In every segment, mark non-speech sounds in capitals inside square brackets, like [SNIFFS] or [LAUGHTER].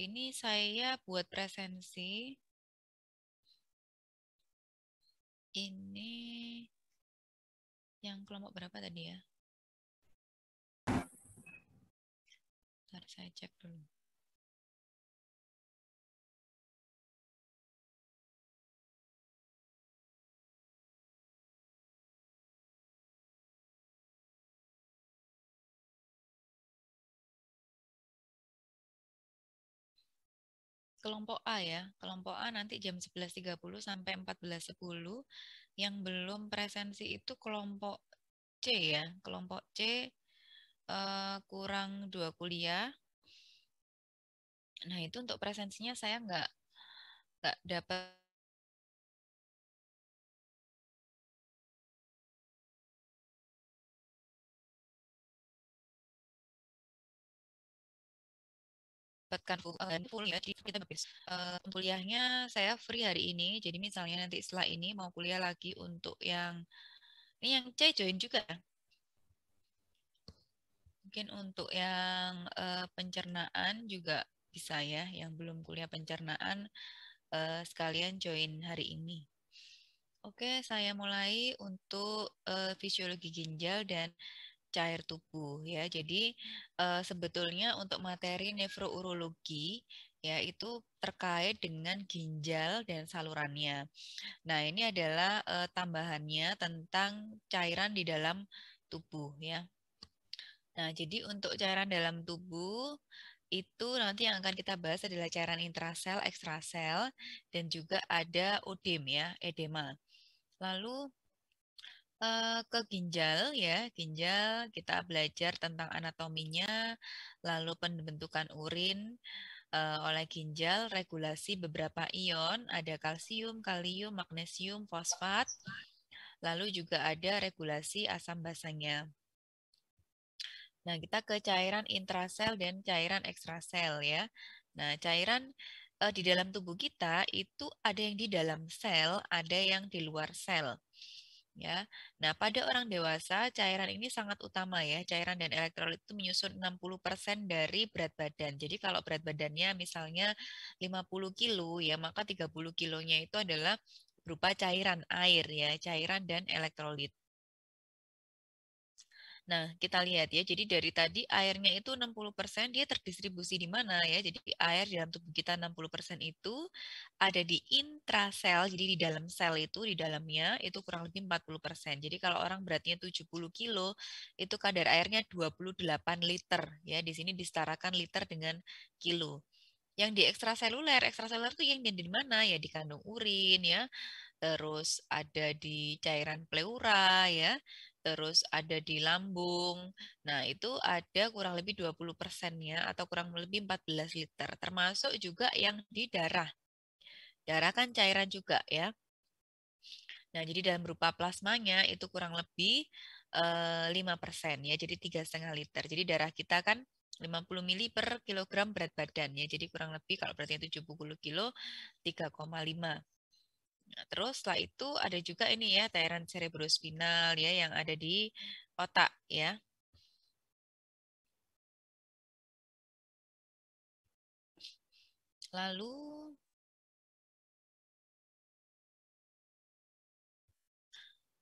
ini saya buat presensi. Ini yang kelompok berapa tadi ya? Ntar saya cek dulu. kelompok A ya. Kelompok A nanti jam 11.30 sampai 14.10. Yang belum presensi itu kelompok C ya. Kelompok C uh, kurang dua kuliah. Nah, itu untuk presensinya saya nggak nggak dapat mendapatkan full, uh, full ya, jadi kita habis Uh, kuliahnya saya free hari ini, jadi misalnya nanti setelah ini mau kuliah lagi untuk yang, ini yang C join juga ya. Mungkin untuk yang uh, pencernaan juga bisa ya, yang belum kuliah pencernaan uh, sekalian join hari ini. Oke, saya mulai untuk uh, fisiologi ginjal dan cair tubuh ya. Jadi uh, sebetulnya untuk materi nefrourologi ya itu terkait dengan ginjal dan salurannya. Nah, ini adalah uh, tambahannya tentang cairan di dalam tubuh ya. Nah, jadi untuk cairan dalam tubuh itu nanti yang akan kita bahas adalah cairan intrasel, ekstrasel, dan juga ada odem ya, edema. Lalu Eh, ke ginjal ya, ginjal kita belajar tentang anatominya, lalu pembentukan urin eh, oleh ginjal, regulasi beberapa ion, ada kalsium, kalium, magnesium, fosfat, lalu juga ada regulasi asam basanya Nah, kita ke cairan intrasel dan cairan ekstrasel ya. Nah, cairan eh, di dalam tubuh kita itu ada yang di dalam sel, ada yang di luar sel ya. Nah, pada orang dewasa cairan ini sangat utama ya. Cairan dan elektrolit itu menyusun 60% dari berat badan. Jadi kalau berat badannya misalnya 50 kilo ya, maka 30 kilonya itu adalah berupa cairan air ya, cairan dan elektrolit. Nah, kita lihat ya. Jadi dari tadi airnya itu 60% dia terdistribusi di mana ya. Jadi air di dalam tubuh kita 60% itu ada di intrasel, jadi di dalam sel itu di dalamnya itu kurang lebih 40%. Jadi kalau orang beratnya 70 kilo, itu kadar airnya 28 liter ya. Di sini disetarakan liter dengan kilo. Yang di ekstraseluler, ekstraseluler itu yang di mana ya? Di kandung urin ya. Terus ada di cairan pleura ya terus ada di lambung. Nah, itu ada kurang lebih 20 persennya atau kurang lebih 14 liter, termasuk juga yang di darah. Darah kan cairan juga ya. Nah, jadi dalam berupa plasmanya itu kurang lebih eh, lima persen ya, jadi 3,5 liter. Jadi darah kita kan 50 mili per kilogram berat badannya, jadi kurang lebih kalau beratnya 70 kilo 3,5 Nah, terus setelah itu ada juga ini ya cairan cerebrospinal ya yang ada di otak ya. Lalu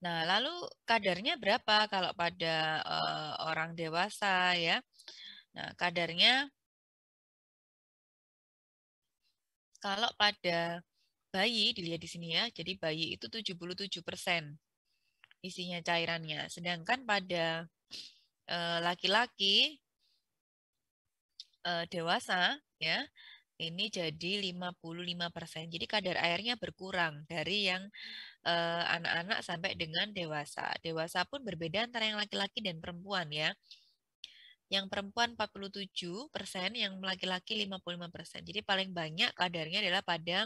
Nah, lalu kadarnya berapa kalau pada uh, orang dewasa ya? Nah, kadarnya kalau pada bayi dilihat di sini ya. Jadi bayi itu 77% isinya cairannya. Sedangkan pada eh, laki-laki e, e, dewasa ya ini jadi 55%. Jadi kadar airnya berkurang dari yang eh, anak-anak e, sampai dengan dewasa. Dewasa pun berbeda antara yang laki-laki dan perempuan ya. Yang perempuan 47%, persen, yang laki-laki 55%. persen. Jadi paling banyak kadarnya adalah pada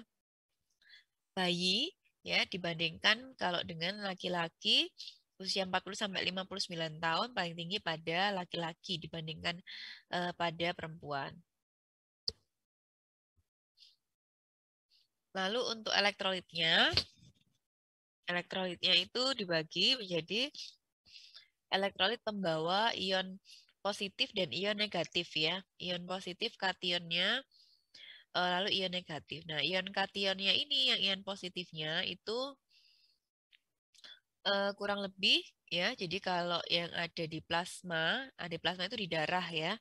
bayi ya dibandingkan kalau dengan laki-laki usia 40 sampai 59 tahun paling tinggi pada laki-laki dibandingkan uh, pada perempuan. Lalu untuk elektrolitnya, elektrolitnya itu dibagi menjadi elektrolit pembawa ion positif dan ion negatif ya. Ion positif kationnya Eh, lalu ion negatif. Nah, ion kationnya ini yang ion positifnya itu uh, kurang lebih ya. Jadi kalau yang ada di plasma, ada ah, plasma itu di darah ya.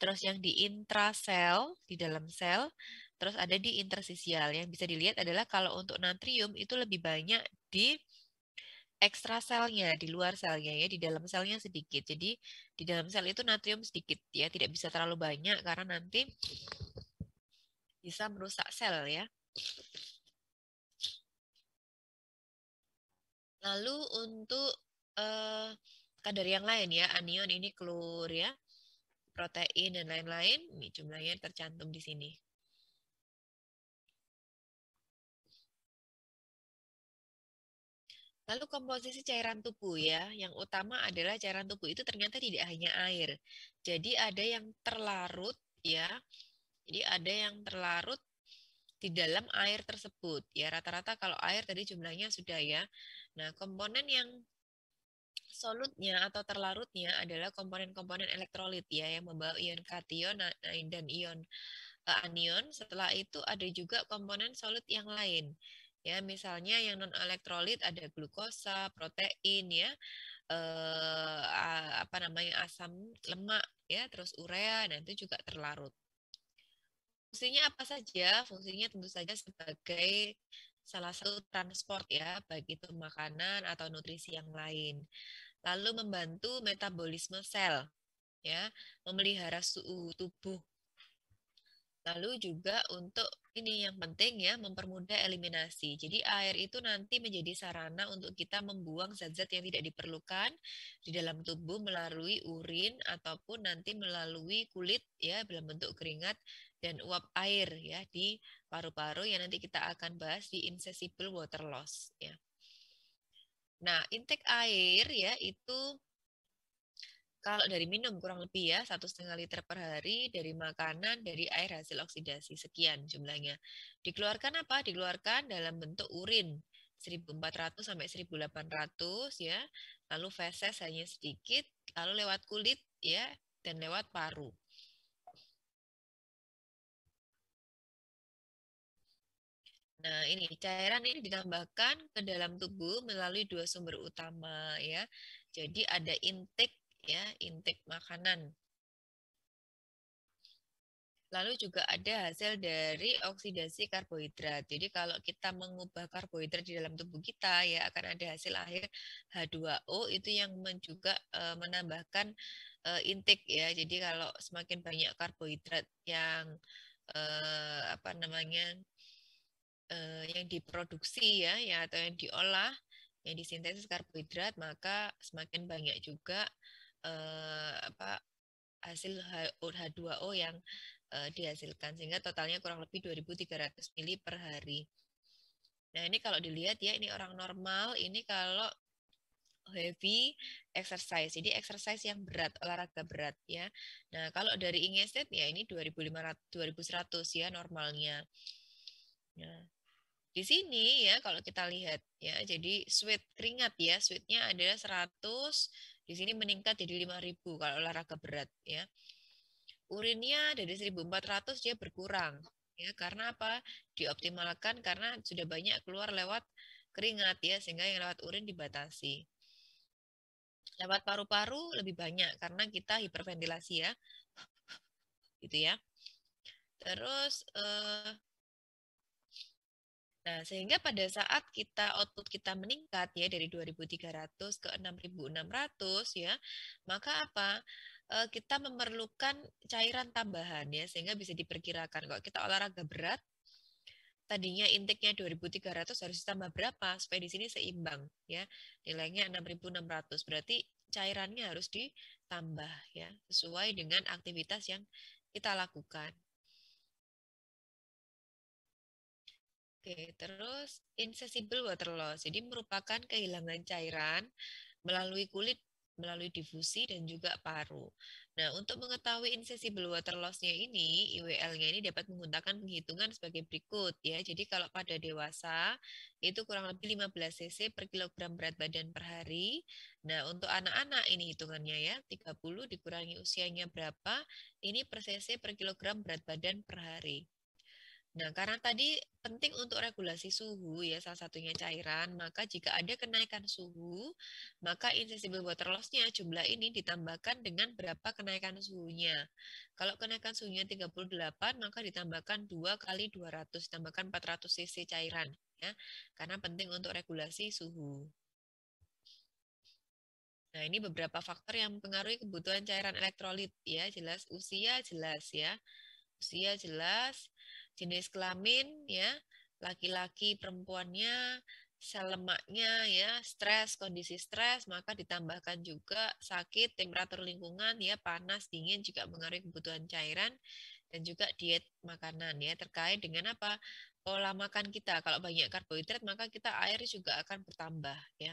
Terus yang di intrasel, di dalam sel, terus ada di intersisial. Yang bisa dilihat adalah kalau untuk natrium itu lebih banyak di ekstraselnya, di luar selnya ya, di dalam selnya sedikit. Jadi di dalam sel itu natrium sedikit ya, tidak bisa terlalu banyak karena nanti bisa merusak sel ya. Lalu untuk eh, kadar yang lain ya, anion ini klor ya, protein dan lain-lain, ini jumlahnya tercantum di sini. Lalu komposisi cairan tubuh ya, yang utama adalah cairan tubuh itu ternyata tidak hanya air. Jadi ada yang terlarut ya, jadi ada yang terlarut di dalam air tersebut. Ya, rata-rata kalau air tadi jumlahnya sudah ya. Nah, komponen yang solutnya atau terlarutnya adalah komponen-komponen elektrolit ya yang membawa ion kation dan ion e, anion. Setelah itu ada juga komponen solut yang lain. Ya, misalnya yang non elektrolit ada glukosa, protein ya. Eh, apa namanya asam lemak ya, terus urea dan itu juga terlarut. Fungsinya apa saja? Fungsinya tentu saja sebagai salah satu transport ya, baik itu makanan atau nutrisi yang lain. Lalu membantu metabolisme sel, ya, memelihara suhu tubuh. Lalu juga untuk ini yang penting ya, mempermudah eliminasi. Jadi air itu nanti menjadi sarana untuk kita membuang zat-zat yang tidak diperlukan di dalam tubuh melalui urin ataupun nanti melalui kulit ya dalam bentuk keringat dan uap air ya di paru-paru yang nanti kita akan bahas di insensible water loss ya. Nah, intake air ya itu kalau dari minum kurang lebih ya satu setengah liter per hari dari makanan dari air hasil oksidasi sekian jumlahnya dikeluarkan apa dikeluarkan dalam bentuk urin 1400 sampai 1800 ya lalu feses hanya sedikit lalu lewat kulit ya dan lewat paru Nah, ini cairan ini ditambahkan ke dalam tubuh melalui dua sumber utama ya. Jadi ada intake ya, intake makanan. Lalu juga ada hasil dari oksidasi karbohidrat. Jadi kalau kita mengubah karbohidrat di dalam tubuh kita ya akan ada hasil akhir H2O itu yang juga e, menambahkan e, intake ya. Jadi kalau semakin banyak karbohidrat yang uh, apa namanya eh, yang diproduksi ya, ya atau yang diolah, yang disintesis karbohidrat, maka semakin banyak juga eh, apa hasil H2O yang eh, dihasilkan sehingga totalnya kurang lebih 2.300 mili per hari. Nah, ini kalau dilihat ya ini orang normal, ini kalau heavy exercise. Jadi exercise yang berat, olahraga berat ya. Nah, kalau dari INGESTED ya ini 2500 2100 ya normalnya. Nah, di sini ya kalau kita lihat ya, jadi sweet keringat ya, sweetnya adalah 100, di sini meningkat jadi 5000 kalau olahraga berat ya. Urinnya dari 1400 dia berkurang ya karena apa? Dioptimalkan karena sudah banyak keluar lewat keringat ya sehingga yang lewat urin dibatasi. Lewat paru-paru lebih banyak karena kita hiperventilasi ya. [LAUGHS] Gitu ya. Terus eh, Nah, sehingga pada saat kita output kita meningkat ya dari 2300 ke 6600 ya, maka apa? E, kita memerlukan cairan tambahan ya sehingga bisa diperkirakan kalau kita olahraga berat tadinya intake-nya 2300 harus ditambah berapa supaya di sini seimbang ya. Nilainya 6600 berarti cairannya harus ditambah ya sesuai dengan aktivitas yang kita lakukan Oke, terus insensible water loss. Jadi merupakan kehilangan cairan melalui kulit, melalui difusi dan juga paru. Nah, untuk mengetahui insensible water loss-nya ini, IWL-nya ini dapat menggunakan penghitungan sebagai berikut ya. Jadi kalau pada dewasa itu kurang lebih 15 cc per kilogram berat badan per hari. Nah, untuk anak-anak ini hitungannya ya, 30 dikurangi usianya berapa, ini per cc per kilogram berat badan per hari. Nah, karena tadi penting untuk regulasi suhu ya, salah satunya cairan, maka jika ada kenaikan suhu, maka insensible water loss-nya jumlah ini ditambahkan dengan berapa kenaikan suhunya. Kalau kenaikan suhunya 38, maka ditambahkan 2 kali 200, ditambahkan 400 cc cairan. Ya, karena penting untuk regulasi suhu. Nah, ini beberapa faktor yang mempengaruhi kebutuhan cairan elektrolit ya, jelas usia jelas ya. Usia jelas, jenis kelamin ya, laki-laki perempuannya, sel lemaknya ya, stres, kondisi stres, maka ditambahkan juga sakit, temperatur lingkungan ya, panas, dingin juga mengaruhi kebutuhan cairan dan juga diet makanan ya terkait dengan apa? pola makan kita. Kalau banyak karbohidrat maka kita air juga akan bertambah ya.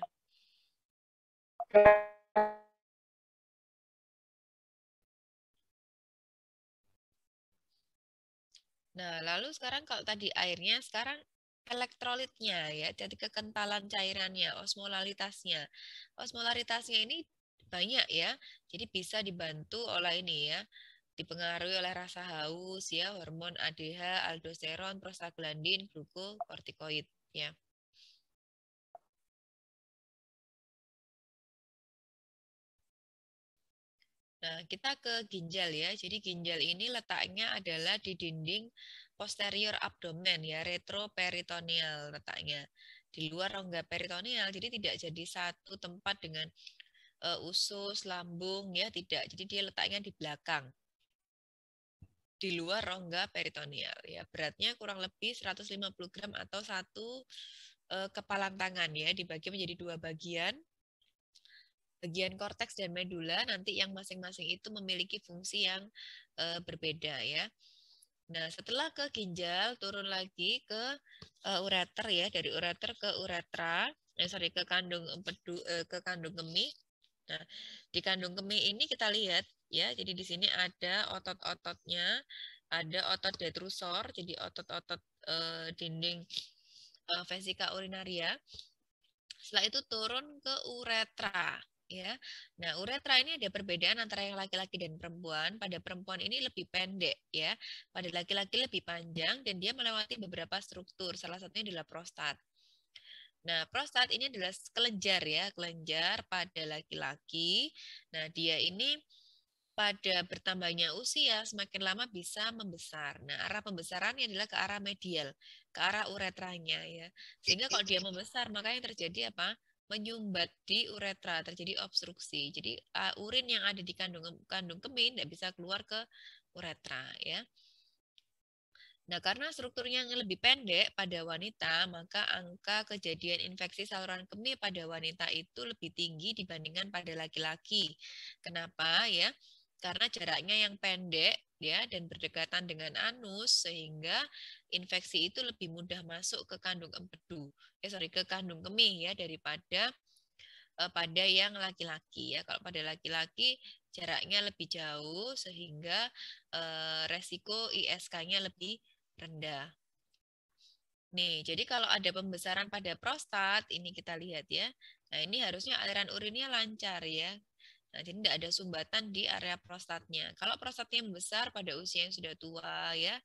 Nah, lalu sekarang kalau tadi airnya, sekarang elektrolitnya ya, jadi kekentalan cairannya, osmolalitasnya. Osmolaritasnya ini banyak ya, jadi bisa dibantu oleh ini ya, dipengaruhi oleh rasa haus ya, hormon ADH, aldosteron, prostaglandin, glukokortikoid ya. Nah, kita ke ginjal ya. Jadi ginjal ini letaknya adalah di dinding posterior abdomen ya, retroperitoneal letaknya. Di luar rongga peritoneal, jadi tidak jadi satu tempat dengan uh, usus, lambung ya, tidak. Jadi dia letaknya di belakang di luar rongga peritoneal ya beratnya kurang lebih 150 gram atau satu uh, eh, kepalan tangan ya dibagi menjadi dua bagian bagian korteks dan medula nanti yang masing-masing itu memiliki fungsi yang e, berbeda ya. Nah, setelah ke ginjal turun lagi ke e, ureter ya, dari ureter ke uretra, eh sorry ke kandung empedu e, ke kandung kemih. Nah, di kandung kemih ini kita lihat ya, jadi di sini ada otot-ototnya, ada otot detrusor, jadi otot-otot e, dinding e, vesika urinaria. Setelah itu turun ke uretra ya. Nah, uretra ini ada perbedaan antara yang laki-laki dan perempuan. Pada perempuan ini lebih pendek ya. Pada laki-laki lebih panjang dan dia melewati beberapa struktur. Salah satunya adalah prostat. Nah, prostat ini adalah kelenjar ya, kelenjar pada laki-laki. Nah, dia ini pada bertambahnya usia semakin lama bisa membesar. Nah, arah pembesarannya adalah ke arah medial, ke arah uretranya ya. Sehingga kalau dia membesar, maka yang terjadi apa? menyumbat di uretra, terjadi obstruksi. Jadi uh, urin yang ada di kandung kandung kemih tidak bisa keluar ke uretra ya. Nah, karena strukturnya yang lebih pendek pada wanita, maka angka kejadian infeksi saluran kemih pada wanita itu lebih tinggi dibandingkan pada laki-laki. Kenapa ya? Karena jaraknya yang pendek ya dan berdekatan dengan anus sehingga infeksi itu lebih mudah masuk ke kandung empedu eh sorry ke kandung kemih ya daripada eh, pada yang laki-laki ya kalau pada laki-laki jaraknya lebih jauh sehingga eh, resiko ISK-nya lebih rendah nih jadi kalau ada pembesaran pada prostat ini kita lihat ya nah ini harusnya aliran urinnya lancar ya Nah, jadi tidak ada sumbatan di area prostatnya. Kalau prostatnya besar pada usia yang sudah tua ya,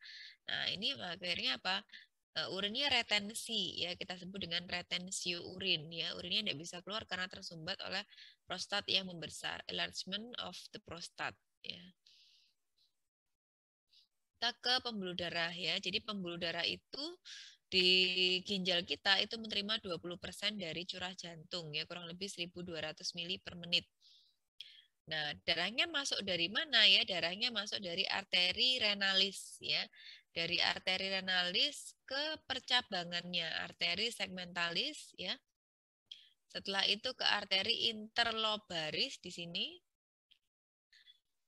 nah ini akhirnya apa? Uh, urinnya retensi ya kita sebut dengan retensi urin ya urinnya tidak bisa keluar karena tersumbat oleh prostat yang membesar enlargement of the prostat ya kita ke pembuluh darah ya. Jadi pembuluh darah itu di ginjal kita itu menerima 20% dari curah jantung ya, kurang lebih 1200 mili per menit. Nah, darahnya masuk dari mana ya? Darahnya masuk dari arteri renalis ya. Dari arteri renalis ke percabangannya arteri segmentalis ya. Setelah itu ke arteri interlobaris di sini.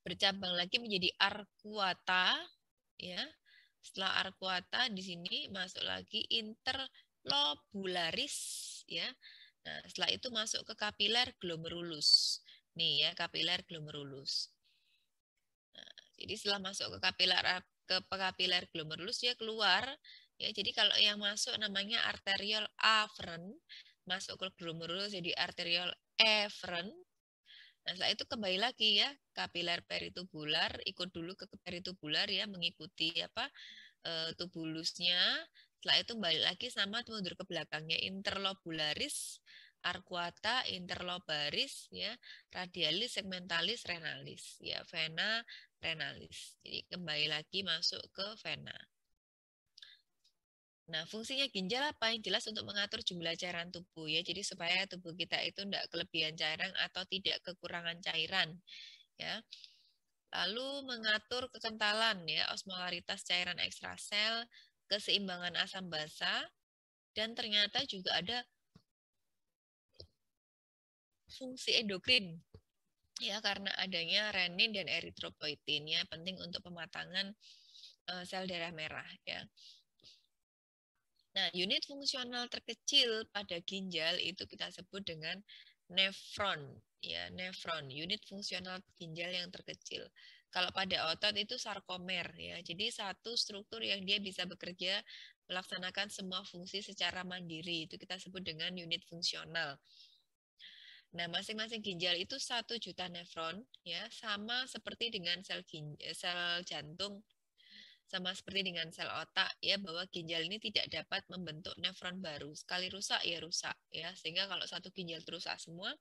Bercabang lagi menjadi arcuata ya. Setelah arcuata di sini masuk lagi interlobularis ya. Nah, setelah itu masuk ke kapiler glomerulus nih ya kapiler glomerulus. Nah, jadi setelah masuk ke kapiler ke kapiler glomerulus dia keluar ya. Jadi kalau yang masuk namanya arteriol afferent masuk ke glomerulus jadi arteriol efferent. Nah, setelah itu kembali lagi ya kapiler peritubular ikut dulu ke peritubular ya mengikuti apa e, tubulusnya setelah itu balik lagi sama mundur ke belakangnya interlobularis arcuata, interlobaris, ya, radialis, segmentalis, renalis, ya, vena renalis. Jadi kembali lagi masuk ke vena. Nah, fungsinya ginjal apa yang jelas untuk mengatur jumlah cairan tubuh ya. Jadi supaya tubuh kita itu tidak kelebihan cairan atau tidak kekurangan cairan ya. Lalu mengatur kekentalan ya, osmolaritas cairan ekstrasel, keseimbangan asam basa dan ternyata juga ada fungsi endokrin ya karena adanya renin dan eritropoietin ya penting untuk pematangan uh, sel darah merah ya. Nah, unit fungsional terkecil pada ginjal itu kita sebut dengan nefron ya, nefron, unit fungsional ginjal yang terkecil. Kalau pada otot itu sarkomer ya. Jadi satu struktur yang dia bisa bekerja melaksanakan semua fungsi secara mandiri itu kita sebut dengan unit fungsional. Nah, masing-masing ginjal itu satu juta nefron, ya, sama seperti dengan sel ginjal, eh, sel jantung, sama seperti dengan sel otak, ya, bahwa ginjal ini tidak dapat membentuk nefron baru. Sekali rusak, ya rusak, ya. Sehingga kalau satu ginjal rusak semua,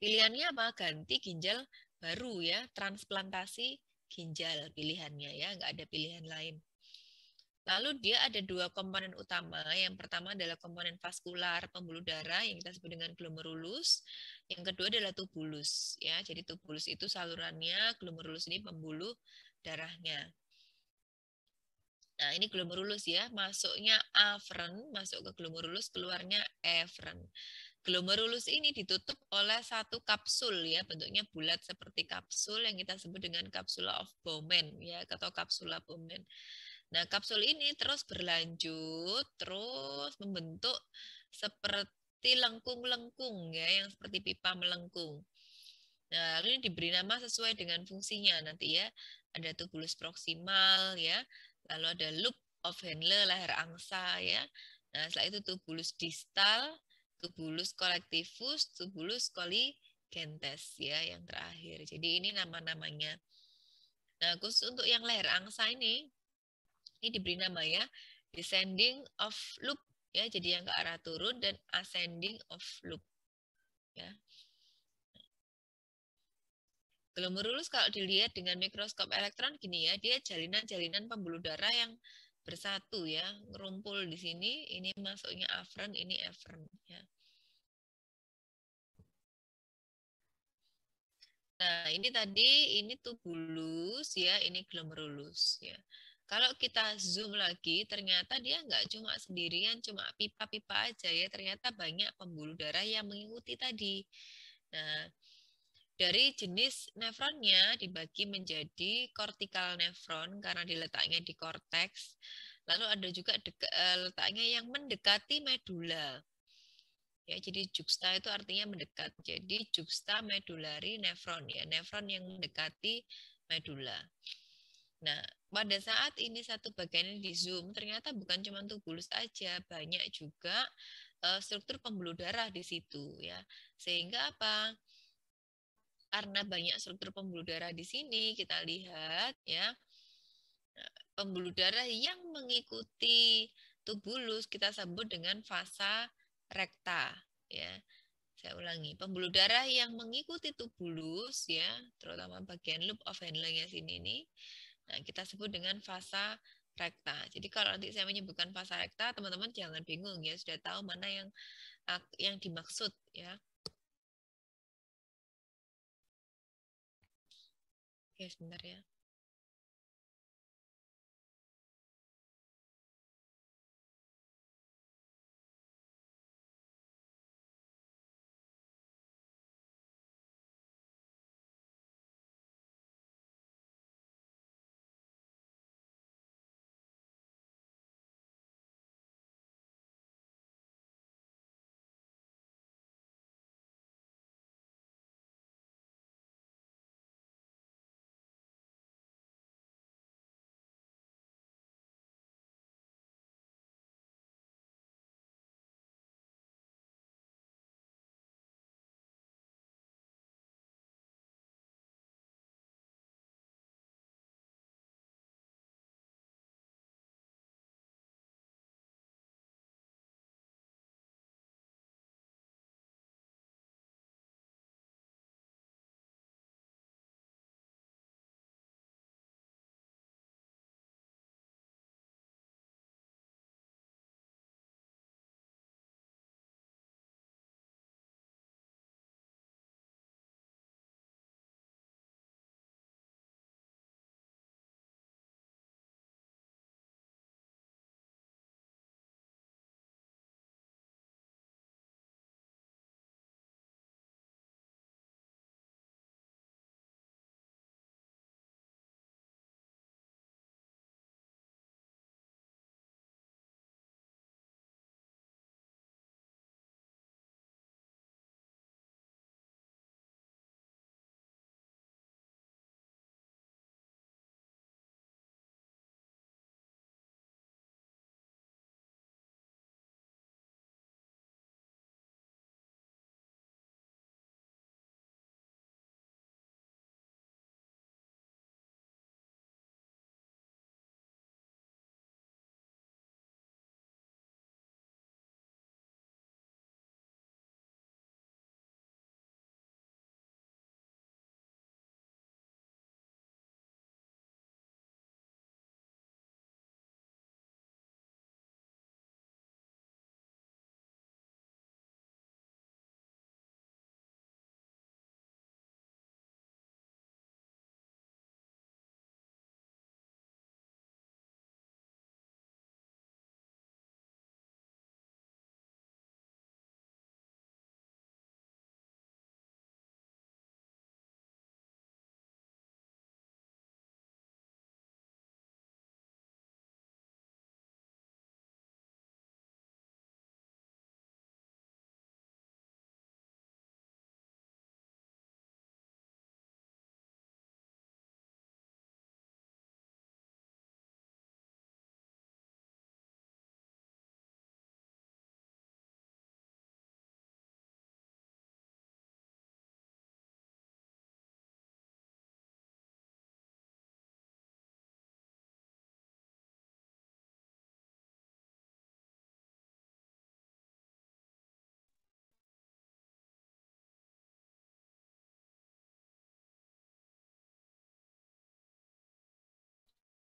pilihannya apa? Ganti ginjal baru, ya, transplantasi ginjal pilihannya, ya, nggak ada pilihan lain. Lalu dia ada dua komponen utama. Yang pertama adalah komponen vaskular pembuluh darah yang kita sebut dengan glomerulus. Yang kedua adalah tubulus ya. Jadi tubulus itu salurannya, glomerulus ini pembuluh darahnya. Nah, ini glomerulus ya. Masuknya afren, masuk ke glomerulus, keluarnya efren. Glomerulus ini ditutup oleh satu kapsul ya, bentuknya bulat seperti kapsul yang kita sebut dengan kapsula of Bowman ya atau kapsula Bowman. Nah, kapsul ini terus berlanjut, terus membentuk seperti lengkung-lengkung ya, yang seperti pipa melengkung. Nah, ini diberi nama sesuai dengan fungsinya nanti ya. Ada tubulus proximal ya, lalu ada loop of Henle, leher angsa ya. Nah, setelah itu tubulus distal, tubulus collectivus tubulus koligentes ya yang terakhir. Jadi ini nama-namanya. Nah, khusus untuk yang leher angsa ini ini diberi nama ya descending of loop ya jadi yang ke arah turun dan ascending of loop ya glomerulus kalau dilihat dengan mikroskop elektron gini ya dia jalinan-jalinan pembuluh darah yang bersatu ya ngerumpul di sini ini masuknya afren ini efren ya Nah, ini tadi ini tubulus ya, ini glomerulus ya. Kalau kita zoom lagi, ternyata dia nggak cuma sendirian, cuma pipa-pipa aja ya. Ternyata banyak pembuluh darah yang mengikuti tadi. Nah, dari jenis nefronnya dibagi menjadi kortikal nefron karena diletaknya di korteks. Lalu ada juga e, letaknya yang mendekati medula. Ya, jadi juxta itu artinya mendekat. Jadi juxta medulari nefron ya, nefron yang mendekati medula. Nah, pada saat ini satu bagian di zoom ternyata bukan cuma tubulus aja banyak juga uh, struktur pembuluh darah di situ ya sehingga apa karena banyak struktur pembuluh darah di sini kita lihat ya pembuluh darah yang mengikuti tubulus kita sebut dengan fasa rekta ya saya ulangi pembuluh darah yang mengikuti tubulus ya terutama bagian loop of handlingnya sini nih Nah, kita sebut dengan fasa rekta. Jadi kalau nanti saya menyebutkan fasa rekta, teman-teman jangan bingung ya, sudah tahu mana yang ah, yang dimaksud ya. Oke, sebentar ya.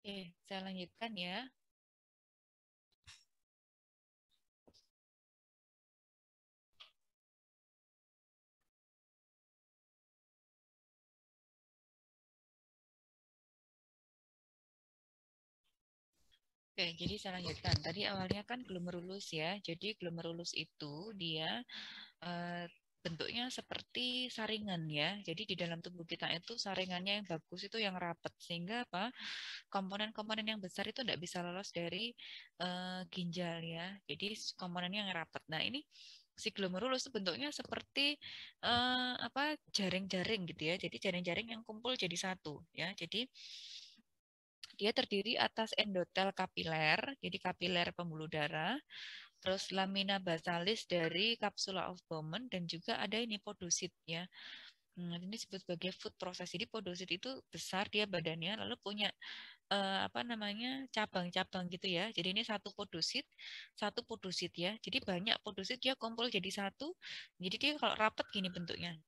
Oke, saya lanjutkan ya. Oke, jadi saya lanjutkan. Tadi awalnya kan glomerulus ya. Jadi glomerulus itu dia uh, bentuknya seperti saringan ya. Jadi di dalam tubuh kita itu saringannya yang bagus itu yang rapat sehingga apa komponen-komponen yang besar itu tidak bisa lolos dari uh, ginjal ya. Jadi komponennya yang rapat. Nah ini si glomerulus itu bentuknya seperti uh, apa jaring-jaring gitu ya. Jadi jaring-jaring yang kumpul jadi satu ya. Jadi dia terdiri atas endotel kapiler, jadi kapiler pembuluh darah, terus lamina basalis dari kapsula of Bowman dan juga ada ini podosit ya. Hmm, ini disebut sebagai food process. Jadi podosit itu besar dia badannya, lalu punya eh, apa namanya cabang-cabang gitu ya. Jadi ini satu podosit, satu podosit ya. Jadi banyak podosit dia kumpul jadi satu. Jadi dia kalau rapat gini bentuknya,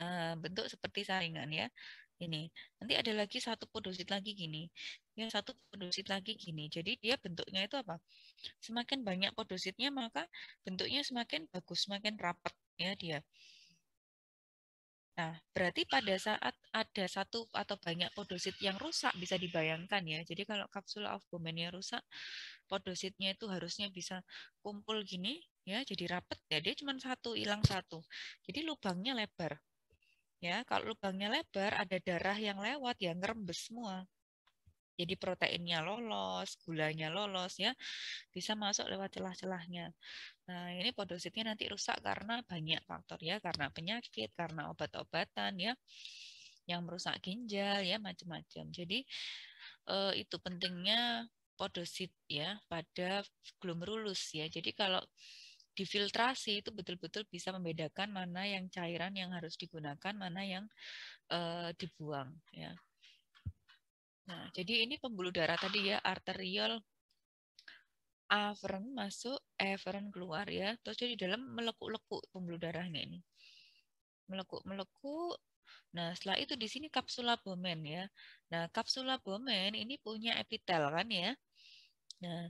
eh, bentuk seperti saringan ya ini nanti ada lagi satu podosit lagi gini yang satu podosit lagi gini jadi dia bentuknya itu apa Semakin banyak podositnya maka bentuknya semakin bagus, semakin rapat ya dia. Nah, berarti pada saat ada satu atau banyak podosit yang rusak bisa dibayangkan ya. Jadi kalau kapsula albuminnya rusak, podositnya itu harusnya bisa kumpul gini ya, jadi rapet ya. Dia cuma satu, hilang satu. Jadi lubangnya lebar. Ya, kalau lubangnya lebar ada darah yang lewat ya ngerembes semua. Jadi proteinnya lolos, gulanya lolos ya, bisa masuk lewat celah-celahnya. Nah, ini podositnya nanti rusak karena banyak faktor ya, karena penyakit, karena obat-obatan ya, yang merusak ginjal ya, macam-macam. Jadi eh, itu pentingnya podosit ya pada glomerulus ya. Jadi kalau difiltrasi itu betul-betul bisa membedakan mana yang cairan yang harus digunakan, mana yang eh, dibuang ya. Nah, jadi ini pembuluh darah tadi ya, arteriol afferent masuk, efferent keluar ya. Terus jadi dalam melekuk-lekuk pembuluh darahnya ini. Melekuk-melekuk. Nah, setelah itu di sini kapsula bomen ya. Nah, kapsula bomen ini punya epitel kan ya. Nah,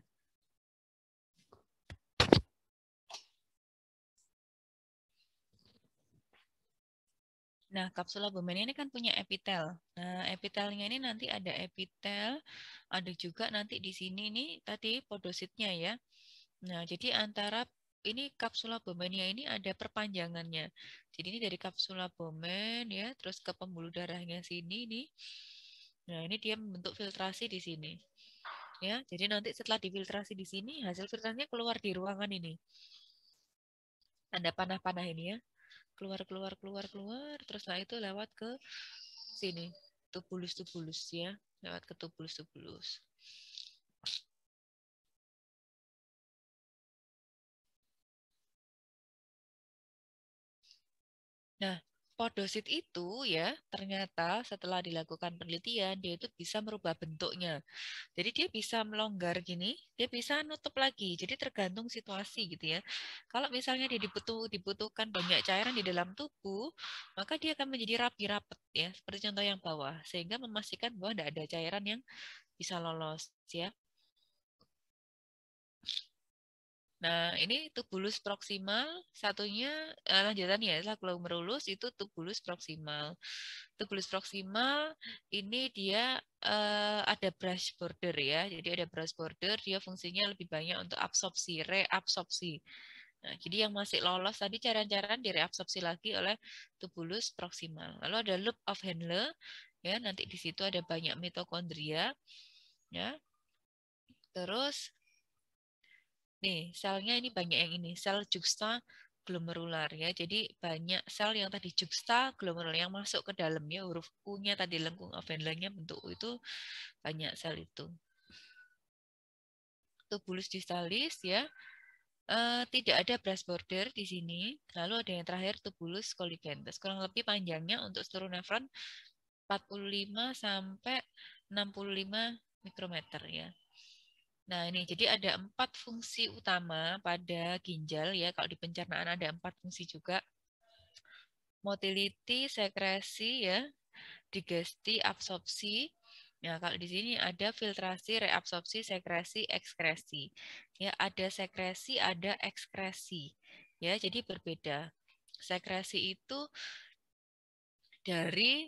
Nah, kapsula bumen ini kan punya epitel. Nah, epitelnya ini nanti ada epitel, ada juga nanti di sini nih tadi podositnya ya. Nah, jadi antara ini kapsula bomennya ini ada perpanjangannya. Jadi ini dari kapsula bomen ya, terus ke pembuluh darahnya sini nih. Nah, ini dia membentuk filtrasi di sini. Ya, jadi nanti setelah difiltrasi di sini, hasil filtrasinya keluar di ruangan ini. Tanda panah-panah ini ya keluar keluar keluar keluar terus nah itu lewat ke sini tubulus tubulus ya lewat ke tubulus tubulus nah podosit itu ya ternyata setelah dilakukan penelitian dia itu bisa merubah bentuknya. Jadi dia bisa melonggar gini, dia bisa nutup lagi. Jadi tergantung situasi gitu ya. Kalau misalnya dia dibutuh, dibutuhkan banyak cairan di dalam tubuh, maka dia akan menjadi rapi rapet ya, seperti contoh yang bawah sehingga memastikan bahwa tidak ada cairan yang bisa lolos ya. Nah, ini tubulus proksimal, satunya eh, lanjutan ya adalah glomerulus itu tubulus proksimal. Tubulus proksimal ini dia eh, ada brush border ya. Jadi ada brush border, dia fungsinya lebih banyak untuk absorpsi, reabsorpsi. Nah, jadi yang masih lolos tadi cara-cara direabsorpsi lagi oleh tubulus proksimal. Lalu ada loop of Henle ya, nanti di situ ada banyak mitokondria ya. Terus nih selnya ini banyak yang ini sel juxta glomerular ya. Jadi banyak sel yang tadi juxta glomerular yang masuk ke dalamnya huruf U-nya tadi lengkung Venn-nya bentuk U itu banyak sel itu. Tubulus distalis ya. E, tidak ada brass border di sini. Lalu ada yang terakhir tubulus colligentes. Kurang lebih panjangnya untuk seluruh nefron 45 sampai 65 mikrometer ya. Nah, ini jadi ada empat fungsi utama pada ginjal ya. Kalau di pencernaan ada empat fungsi juga. Motility, sekresi ya, digesti, absorpsi. Nah, kalau di sini ada filtrasi, reabsorpsi, sekresi, ekskresi. Ya, ada sekresi, ada ekskresi. Ya, jadi berbeda. Sekresi itu dari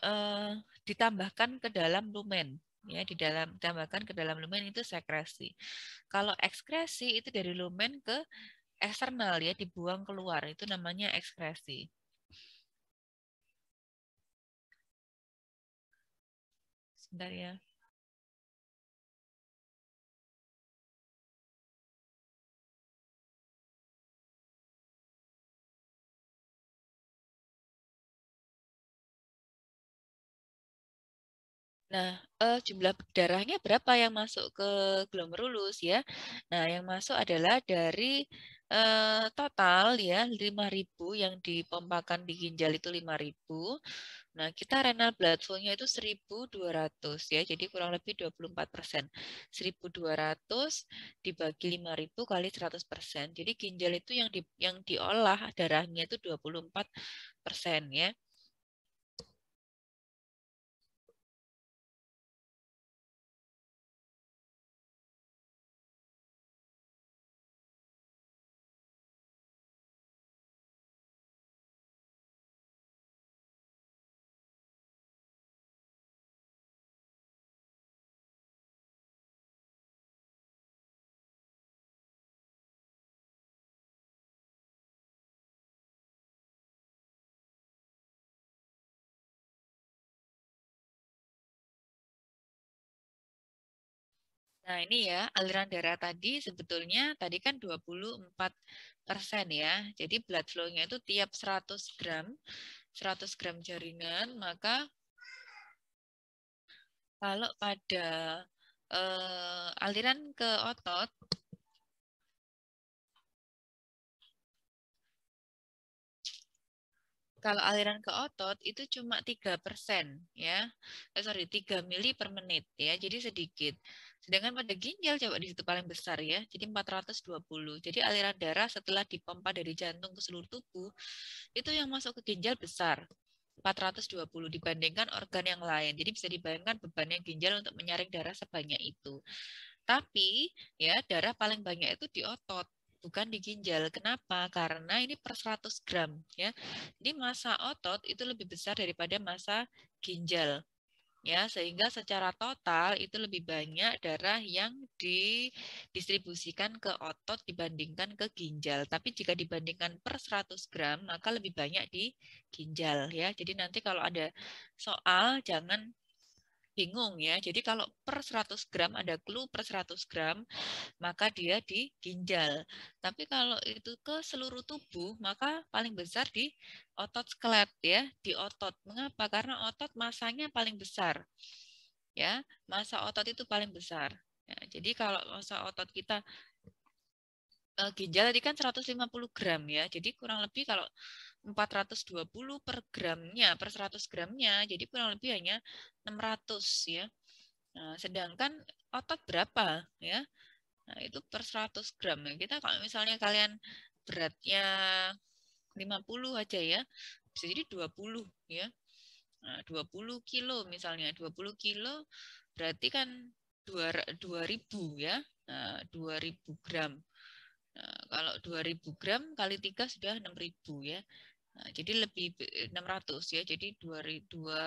uh, ditambahkan ke dalam lumen ya di dalam tambahkan ke dalam lumen itu sekresi. Kalau ekskresi itu dari lumen ke eksternal ya dibuang keluar itu namanya ekskresi. Sebentar ya. Nah, uh, jumlah darahnya berapa yang masuk ke glomerulus ya. Nah, yang masuk adalah dari uh, total ya 5.000 yang dipompakan di ginjal itu 5.000. Nah, kita renal blood flow-nya itu 1.200 ya. Jadi kurang lebih 24%. 1.200 dibagi 5.000 kali 100%. Jadi ginjal itu yang di, yang diolah darahnya itu 24% ya. Nah, ini ya, aliran darah tadi sebetulnya tadi kan 24 persen ya. Jadi blood flow-nya itu tiap 100 gram, 100 gram jaringan, maka kalau pada uh, aliran ke otot, kalau aliran ke otot itu cuma 3 persen ya, eh, sorry 3 mili per menit ya, jadi sedikit. Sedangkan pada ginjal coba di situ paling besar ya, jadi 420. Jadi aliran darah setelah dipompa dari jantung ke seluruh tubuh itu yang masuk ke ginjal besar. 420 dibandingkan organ yang lain. Jadi bisa dibayangkan yang ginjal untuk menyaring darah sebanyak itu. Tapi ya darah paling banyak itu di otot bukan di ginjal. Kenapa? Karena ini per 100 gram ya. Jadi masa otot itu lebih besar daripada masa ginjal ya sehingga secara total itu lebih banyak darah yang didistribusikan ke otot dibandingkan ke ginjal. Tapi jika dibandingkan per 100 gram maka lebih banyak di ginjal ya. Jadi nanti kalau ada soal jangan bingung ya. Jadi kalau per 100 gram ada clue per 100 gram, maka dia di ginjal. Tapi kalau itu ke seluruh tubuh, maka paling besar di otot skelet ya, di otot. Mengapa? Karena otot masanya paling besar. Ya, masa otot itu paling besar. Ya, jadi kalau masa otot kita uh, ginjal tadi kan 150 gram ya. Jadi kurang lebih kalau 420 per gramnya, per 100 gramnya, jadi kurang lebih hanya 600 ya. Nah, sedangkan otot berapa ya? Nah, itu per 100 gram. Nah, kita kalau misalnya kalian beratnya 50 aja ya, bisa jadi 20 ya. Nah, 20 kilo misalnya, 20 kilo berarti kan 2000 ya, nah, 2000 gram. Nah, kalau 2000 gram kali 3 sudah 6000 ya. Nah, jadi lebih 600 eh, ya. Jadi 2 2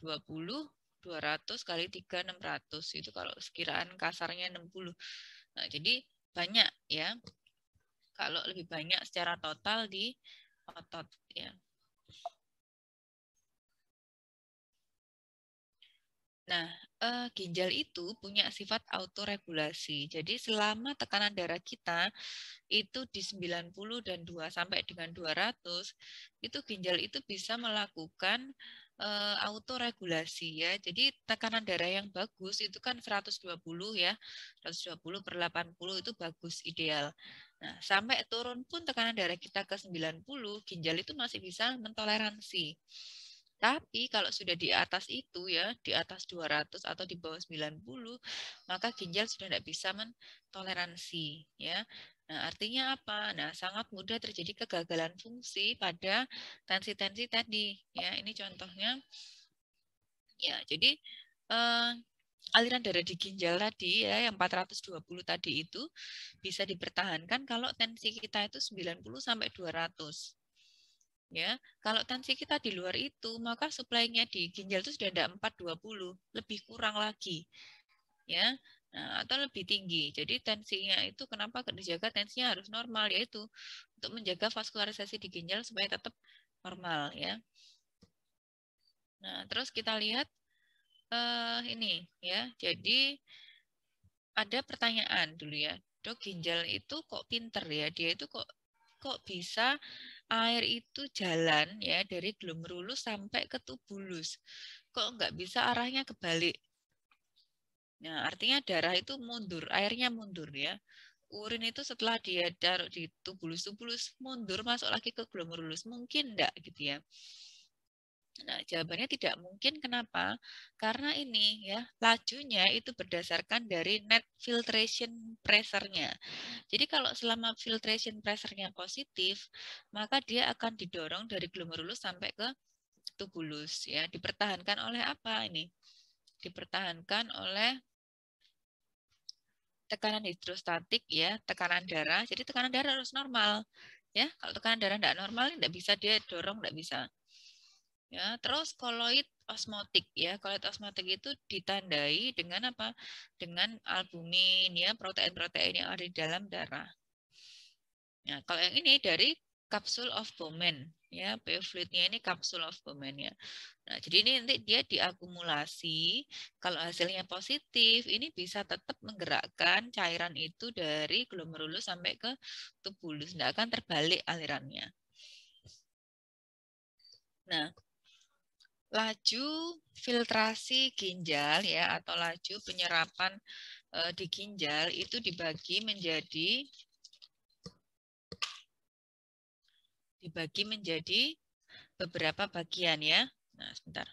20 200 kali 3 600 itu kalau sekiraan kasarnya 60. Nah, jadi banyak ya. Kalau lebih banyak secara total di otot ya. Nah, uh, ginjal itu punya sifat autoregulasi. Jadi selama tekanan darah kita itu di 90 dan 2 sampai dengan 200, itu ginjal itu bisa melakukan uh, autoregulasi ya. Jadi tekanan darah yang bagus itu kan 120 ya. 120 per 80 itu bagus ideal. Nah, sampai turun pun tekanan darah kita ke 90, ginjal itu masih bisa mentoleransi. Tapi kalau sudah di atas itu ya, di atas 200 atau di bawah 90, maka ginjal sudah tidak bisa mentoleransi ya. Nah, artinya apa? Nah, sangat mudah terjadi kegagalan fungsi pada tensi-tensi tadi ya. Ini contohnya ya. Jadi eh, aliran darah di ginjal tadi ya yang 420 tadi itu bisa dipertahankan kalau tensi kita itu 90 sampai 200 ya kalau tensi kita di luar itu maka suplainya di ginjal itu sudah ada 420 lebih kurang lagi ya nah, atau lebih tinggi jadi tensinya itu kenapa dijaga tensinya harus normal yaitu untuk menjaga vaskularisasi di ginjal supaya tetap normal ya nah terus kita lihat uh, ini ya jadi ada pertanyaan dulu ya dok ginjal itu kok pinter ya dia itu kok kok bisa air itu jalan ya dari glomerulus sampai ke tubulus. Kok nggak bisa arahnya kebalik? Nah, artinya darah itu mundur, airnya mundur ya. Urin itu setelah dia taruh di tubulus-tubulus mundur masuk lagi ke glomerulus. Mungkin enggak gitu ya. Nah, jawabannya tidak mungkin. Kenapa? Karena ini ya lajunya itu berdasarkan dari net filtration pressure-nya. Jadi kalau selama filtration pressure-nya positif, maka dia akan didorong dari glomerulus sampai ke tubulus ya. Dipertahankan oleh apa ini? Dipertahankan oleh tekanan hidrostatik ya, tekanan darah. Jadi tekanan darah harus normal ya. Kalau tekanan darah tidak normal, tidak bisa dia dorong, tidak bisa. Ya, terus koloid osmotik ya. Koloid osmotik itu ditandai dengan apa? Dengan albumin ya, protein-protein yang ada di dalam darah. Nah, kalau yang ini dari kapsul of Bowman ya, fluidnya ini kapsul of Bowman ya. Nah, jadi ini nanti dia diakumulasi. Kalau hasilnya positif, ini bisa tetap menggerakkan cairan itu dari glomerulus sampai ke tubulus, tidak akan terbalik alirannya. Nah, laju filtrasi ginjal ya atau laju penyerapan e, di ginjal itu dibagi menjadi dibagi menjadi beberapa bagian ya. Nah, sebentar.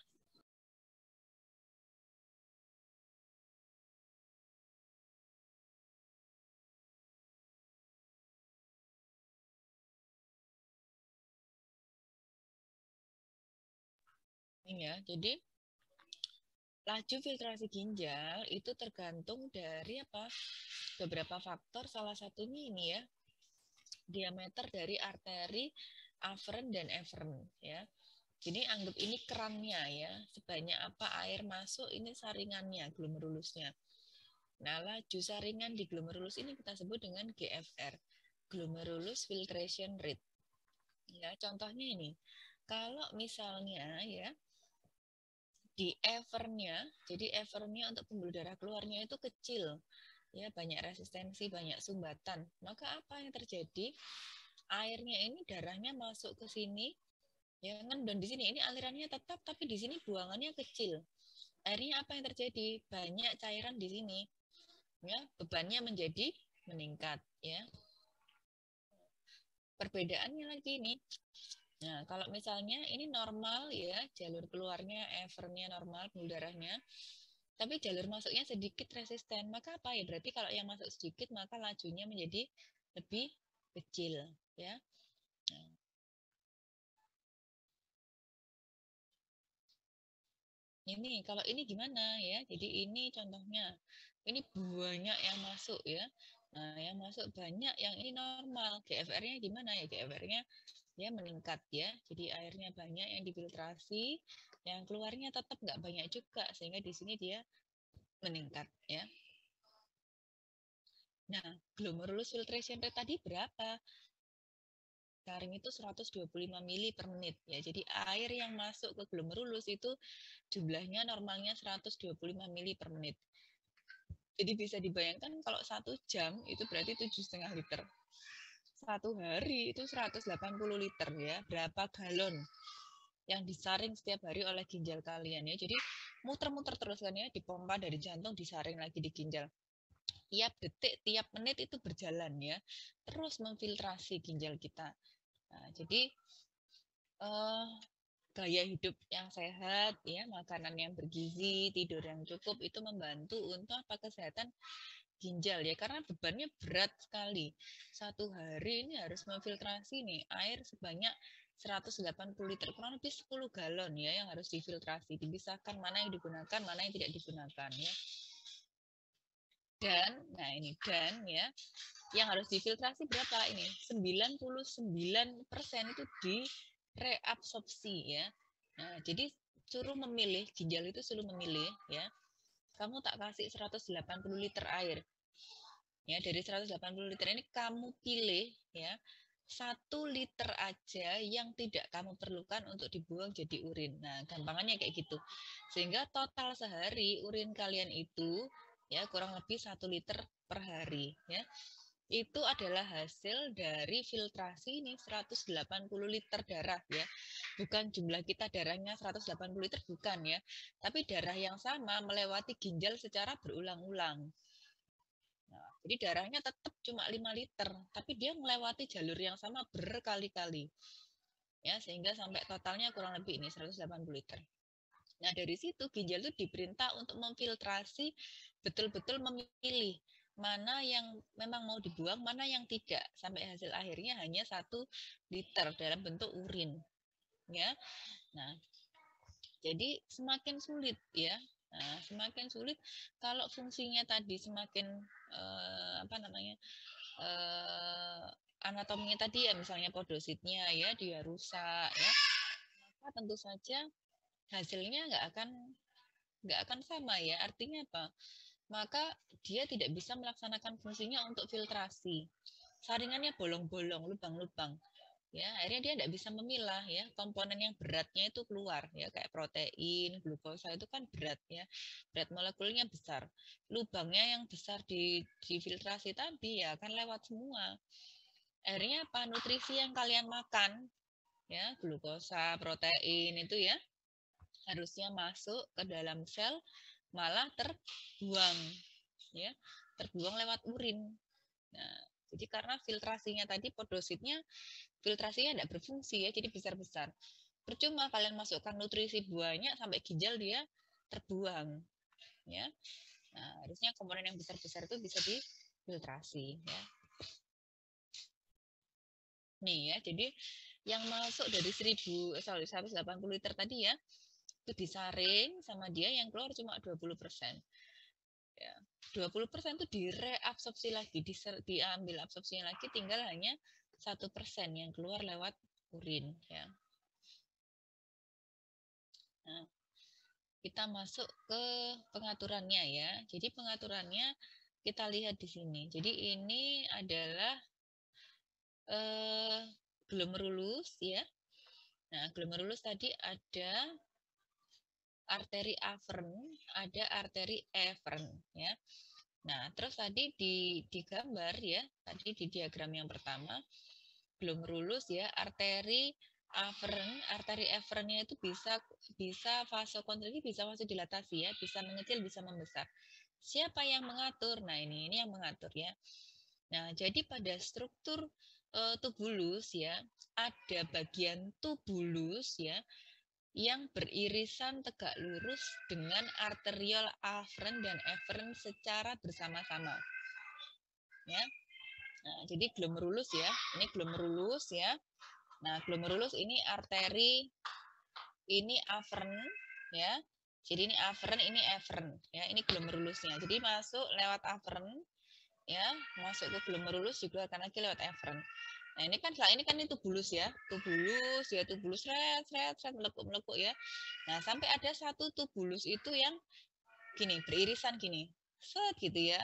ya. Jadi laju filtrasi ginjal itu tergantung dari apa? Beberapa faktor salah satunya ini ya. Diameter dari arteri afferent dan efferent ya. Jadi anggap ini kerannya ya, sebanyak apa air masuk ini saringannya, glomerulusnya. Nah, laju saringan di glomerulus ini kita sebut dengan GFR, glomerulus filtration rate. Ya, contohnya ini. Kalau misalnya ya di evernya, jadi evernya untuk pembuluh darah keluarnya itu kecil, ya banyak resistensi, banyak sumbatan. Maka apa yang terjadi? Airnya ini darahnya masuk ke sini, ya ngendon di sini. Ini alirannya tetap, tapi di sini buangannya kecil. airnya apa yang terjadi? Banyak cairan di sini, ya bebannya menjadi meningkat, ya. Perbedaannya lagi nih, Nah, kalau misalnya ini normal ya, jalur keluarnya, evernya normal, pembuluh darahnya, tapi jalur masuknya sedikit resisten, maka apa ya? Berarti kalau yang masuk sedikit, maka lajunya menjadi lebih kecil, ya. Nah. Ini, kalau ini gimana ya? Jadi ini contohnya, ini banyak yang masuk ya. Nah, yang masuk banyak, yang ini normal. GFR-nya gimana ya? GFR-nya ya meningkat ya. Jadi airnya banyak yang difiltrasi, yang keluarnya tetap nggak banyak juga sehingga di sini dia meningkat ya. Nah, glomerulus filtration rate tadi berapa? Sekarang itu 125 mili per menit ya. Jadi air yang masuk ke glomerulus itu jumlahnya normalnya 125 mili per menit. Jadi bisa dibayangkan kalau satu jam itu berarti tujuh setengah liter satu hari itu 180 liter ya, berapa galon yang disaring setiap hari oleh ginjal kalian ya. Jadi muter-muter terus kan ya, dipompa dari jantung disaring lagi di ginjal. Tiap detik, tiap menit itu berjalan ya, terus memfiltrasi ginjal kita. Nah, jadi uh, gaya hidup yang sehat ya, makanan yang bergizi, tidur yang cukup itu membantu untuk apa kesehatan ginjal ya karena bebannya berat sekali. Satu hari ini harus memfiltrasi nih air sebanyak 180 liter kurang lebih 10 galon ya yang harus difiltrasi, dipisahkan mana yang digunakan, mana yang tidak digunakan ya. Dan nah ini dan ya yang harus difiltrasi berapa ini? 99% itu di reabsorpsi ya. Nah, jadi suruh memilih ginjal itu suruh memilih ya kamu tak kasih 180 liter air. Ya, dari 180 liter ini kamu pilih ya satu liter aja yang tidak kamu perlukan untuk dibuang jadi urin. Nah, gampangannya kayak gitu. Sehingga total sehari urin kalian itu ya kurang lebih satu liter per hari ya itu adalah hasil dari filtrasi ini 180 liter darah ya. Bukan jumlah kita darahnya 180 liter bukan ya, tapi darah yang sama melewati ginjal secara berulang-ulang. Nah, jadi darahnya tetap cuma 5 liter, tapi dia melewati jalur yang sama berkali-kali. Ya, sehingga sampai totalnya kurang lebih ini 180 liter. Nah, dari situ ginjal itu diperintah untuk memfiltrasi betul-betul memilih mana yang memang mau dibuang, mana yang tidak sampai hasil akhirnya hanya satu liter dalam bentuk urin, ya. Nah, jadi semakin sulit ya, nah, semakin sulit kalau fungsinya tadi semakin eh, apa namanya eh, anatominya tadi ya, misalnya podositnya ya dia rusak ya, maka tentu saja hasilnya nggak akan nggak akan sama ya. Artinya apa? maka dia tidak bisa melaksanakan fungsinya untuk filtrasi. Saringannya bolong-bolong, lubang-lubang. Ya, akhirnya dia tidak bisa memilah ya komponen yang beratnya itu keluar ya kayak protein, glukosa itu kan berat ya. Berat molekulnya besar. Lubangnya yang besar di filtrasi tadi ya kan lewat semua. Akhirnya apa? Nutrisi yang kalian makan ya, glukosa, protein itu ya harusnya masuk ke dalam sel malah terbuang ya terbuang lewat urin nah jadi karena filtrasinya tadi podositnya filtrasinya tidak berfungsi ya jadi besar besar percuma kalian masukkan nutrisi buahnya sampai ginjal dia terbuang ya nah, harusnya komponen yang besar besar itu bisa difiltrasi ya nih ya jadi yang masuk dari 1000 sorry 180 liter tadi ya itu disaring sama dia yang keluar cuma 20 persen. Ya, 20 persen itu direabsorpsi lagi, diser, diambil absorpsinya lagi, tinggal hanya satu persen yang keluar lewat urin. Ya. Nah, kita masuk ke pengaturannya ya. Jadi pengaturannya kita lihat di sini. Jadi ini adalah eh, glomerulus ya. Nah, glomerulus tadi ada arteri Avern, ada arteri Evern ya. Nah, terus tadi di di gambar ya, tadi di diagram yang pertama belum rulus ya, arteri Avern, arteri Evernnya itu bisa bisa vasokonstriksi, bisa dilatasi ya, bisa mengecil, bisa membesar. Siapa yang mengatur? Nah, ini ini yang mengatur ya. Nah, jadi pada struktur e, tubulus ya, ada bagian tubulus ya yang beririsan tegak lurus dengan arteriol aferen dan eferen secara bersama-sama. Ya. Nah, jadi glomerulus ya, ini glomerulus ya. Nah, glomerulus ini arteri ini aferen ya. Jadi ini aferen, ini eferen ya. Ini glomerulusnya. Jadi masuk lewat aferen ya, masuk ke glomerulus juga karena lewat eferen. Nah ini kan selain ini kan itu bulus ya, tubulus ya tubulus seret seret seret melekuk melekuk ya. Nah sampai ada satu tubulus itu yang gini beririsan gini, set gitu ya.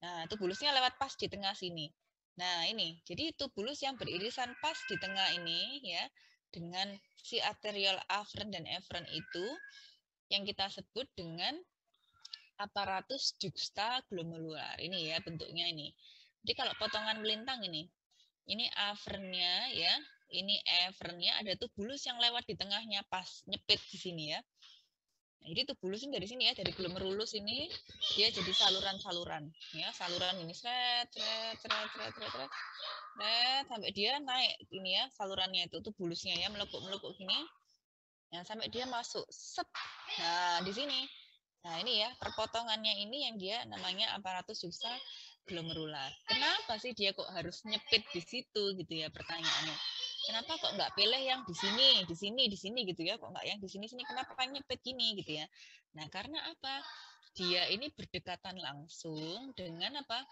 Nah tubulusnya lewat pas di tengah sini. Nah ini jadi tubulus yang beririsan pas di tengah ini ya dengan si arterial afferent dan efferent itu yang kita sebut dengan aparatus juxta glomerular ini ya bentuknya ini. Jadi kalau potongan melintang ini, ini avernya ya. Ini afernya ada tuh bulus yang lewat di tengahnya pas nyepit di sini ya. Nah, jadi tuh bulus ini dari sini ya, dari glomerulus ini dia jadi saluran-saluran ya, saluran ini seret seret seret seret seret seret. Seret sampai dia naik ini ya, salurannya itu tuh bulusnya ya melekuk-melekuk gini. Nah, sampai dia masuk set. Nah, di sini Nah, ini ya, perpotongannya ini yang dia namanya aparatus yuxa belum rulah. Kenapa sih dia kok harus nyepit di situ gitu ya pertanyaannya. Kenapa kok nggak pilih yang di sini, di sini, di sini gitu ya? Kok nggak yang di sini, sini? Kenapa nyepit gini gitu ya? Nah karena apa? Dia ini berdekatan langsung dengan apa?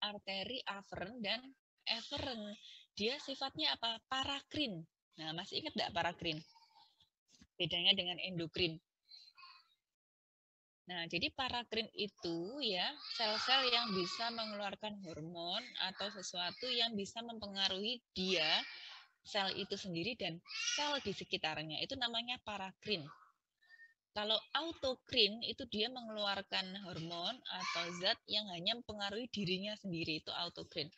Arteri aferen dan eferen. Dia sifatnya apa? Parakrin. Nah masih ingat nggak parakrin? Bedanya dengan endokrin Nah, jadi parakrin itu ya sel-sel yang bisa mengeluarkan hormon atau sesuatu yang bisa mempengaruhi dia, sel itu sendiri dan sel di sekitarnya. Itu namanya parakrin. Kalau autokrin itu dia mengeluarkan hormon atau zat yang hanya mempengaruhi dirinya sendiri itu autokrin.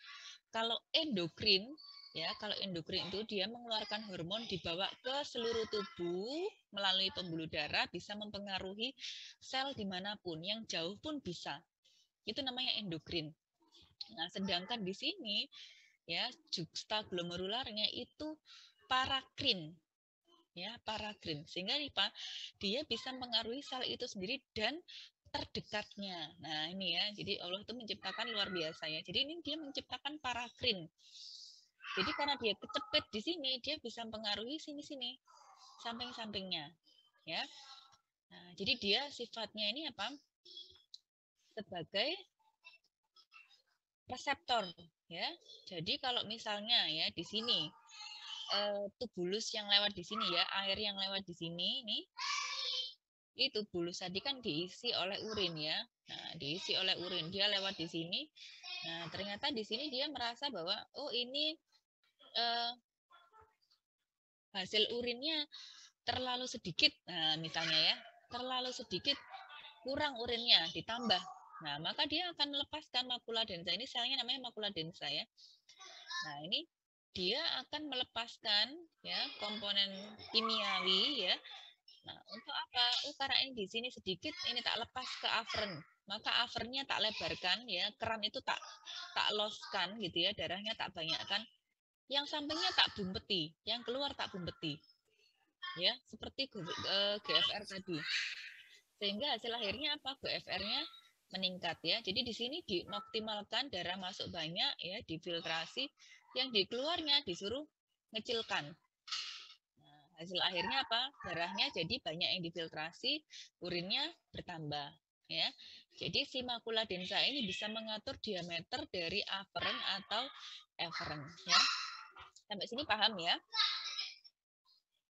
Kalau endokrin Ya, kalau endokrin itu dia mengeluarkan hormon dibawa ke seluruh tubuh melalui pembuluh darah bisa mempengaruhi sel dimanapun, yang jauh pun bisa. Itu namanya endokrin. Nah, sedangkan di sini ya juxta glomerularnya itu parakrin ya parakrin sehingga Pak, dia bisa mempengaruhi sel itu sendiri dan terdekatnya. Nah, ini ya. Jadi Allah itu menciptakan luar biasa ya. Jadi ini dia menciptakan parakrin. Jadi karena dia kecepet di sini, dia bisa mempengaruhi sini-sini, samping-sampingnya, ya. Nah, jadi dia sifatnya ini apa? Sebagai reseptor, ya. Jadi kalau misalnya ya di sini eh, tubulus yang lewat di sini ya, air yang lewat di sini ini itu tubulus tadi kan diisi oleh urin ya. Nah, diisi oleh urin. Dia lewat di sini. Nah, ternyata di sini dia merasa bahwa oh ini uh, hasil urinnya terlalu sedikit, nah, misalnya ya, terlalu sedikit, kurang urinnya, ditambah. Nah, maka dia akan melepaskan makula densa. Ini selnya namanya makula densa ya. Nah, ini dia akan melepaskan ya komponen kimiawi ya. Nah, untuk apa? Oh, karena ini di sini sedikit, ini tak lepas ke afren. Maka afrennya tak lebarkan ya, keran itu tak tak loskan gitu ya, darahnya tak banyakkan yang sampingnya tak bumpeti, yang keluar tak bumpeti. Ya, seperti GFR e, tadi. Sehingga hasil akhirnya apa? GFR-nya meningkat ya. Jadi di sini dioptimalkan darah masuk banyak ya, difiltrasi, yang dikeluarnya disuruh ngecilkan. Nah, hasil akhirnya apa? Darahnya jadi banyak yang difiltrasi, urinnya bertambah ya. Jadi si makula densa ini bisa mengatur diameter dari afferent atau efferent. ya. Sampai sini paham ya?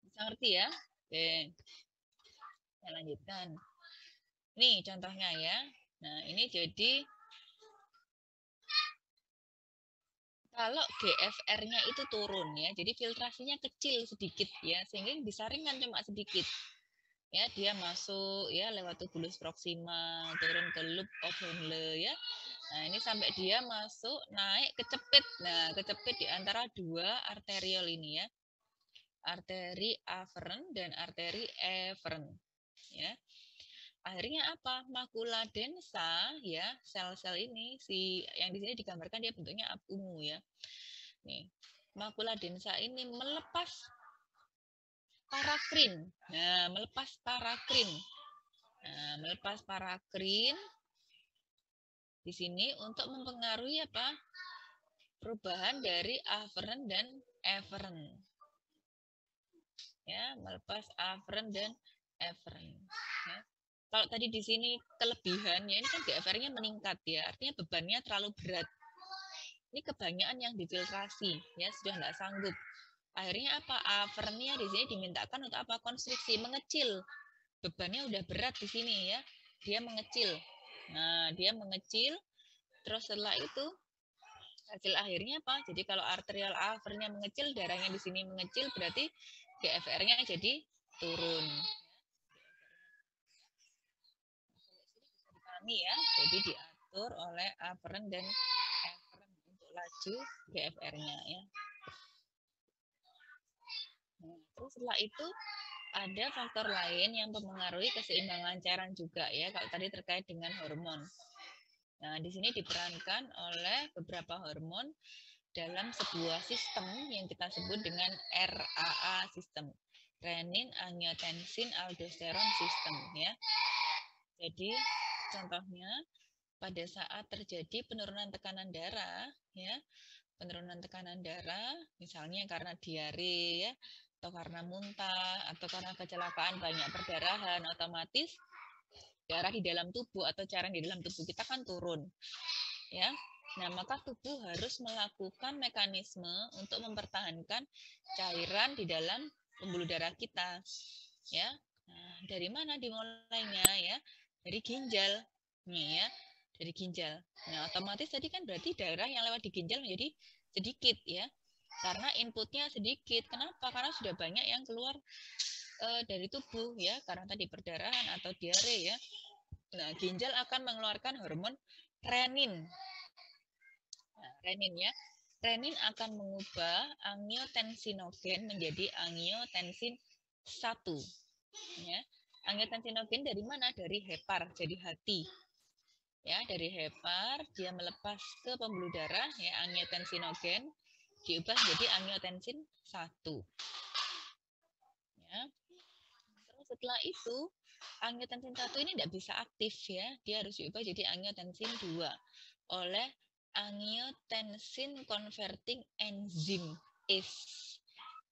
Bisa ngerti ya? Oke. Saya lanjutkan. Nih contohnya ya. Nah, ini jadi kalau GFR-nya itu turun ya, jadi filtrasinya kecil sedikit ya, sehingga bisa ringan cuma sedikit. Ya, dia masuk ya lewat tubulus proksimal, turun ke loop of Henle ya. Nah, ini sampai dia masuk, naik, kecepit. Nah, kecepit di antara dua arteriol ini ya. Arteri afferent dan arteri efferent Ya. Akhirnya apa? Makula densa ya, sel-sel ini si yang di sini digambarkan dia bentuknya ungu ya. Nih. Makula densa ini melepas parakrin. Nah, melepas parakrin. Nah, melepas parakrin di sini untuk mempengaruhi apa? perubahan dari afferent dan efferent Ya, melepas afferent dan efferent Ya. Kalau tadi di sini kelebihan ya ini kan di nya meningkat ya, artinya bebannya terlalu berat. Ini kebanyakan yang difiltrasi ya, sudah tidak sanggup. Akhirnya apa? afferentnya di sini dimintakan untuk apa? konstruksi mengecil. Bebannya udah berat di sini ya. Dia mengecil Nah, dia mengecil. Terus setelah itu hasil akhirnya apa? Jadi kalau arterial alvernya mengecil, darahnya di sini mengecil, berarti GFR-nya jadi turun. Dipahami ya, jadi diatur oleh aferen dan eferen untuk laju GFR-nya ya. Nah, terus setelah itu ada faktor lain yang mempengaruhi keseimbangan cairan juga ya kalau tadi terkait dengan hormon. Nah, di sini diperankan oleh beberapa hormon dalam sebuah sistem yang kita sebut dengan RAA sistem. Renin, angiotensin, aldosteron sistem ya. Jadi contohnya pada saat terjadi penurunan tekanan darah ya, penurunan tekanan darah misalnya karena diare ya atau karena muntah atau karena kecelakaan banyak perdarahan otomatis darah di dalam tubuh atau cairan di dalam tubuh kita kan turun ya nah maka tubuh harus melakukan mekanisme untuk mempertahankan cairan di dalam pembuluh darah kita ya nah, dari mana dimulainya ya dari ginjal nih ya dari ginjal nah otomatis tadi kan berarti darah yang lewat di ginjal menjadi sedikit ya karena inputnya sedikit. Kenapa? Karena sudah banyak yang keluar uh, dari tubuh ya, karena tadi perdarahan atau diare ya. Nah, ginjal akan mengeluarkan hormon renin. Nah, renin ya. Renin akan mengubah angiotensinogen menjadi angiotensin 1. Ya. Angiotensinogen dari mana? Dari hepar, jadi hati. Ya, dari hepar dia melepas ke pembuluh darah ya angiotensinogen diubah jadi angiotensin 1. Ya. Terus setelah itu angiotensin 1 ini tidak bisa aktif ya, dia harus diubah jadi angiotensin 2 oleh angiotensin converting enzyme ACE.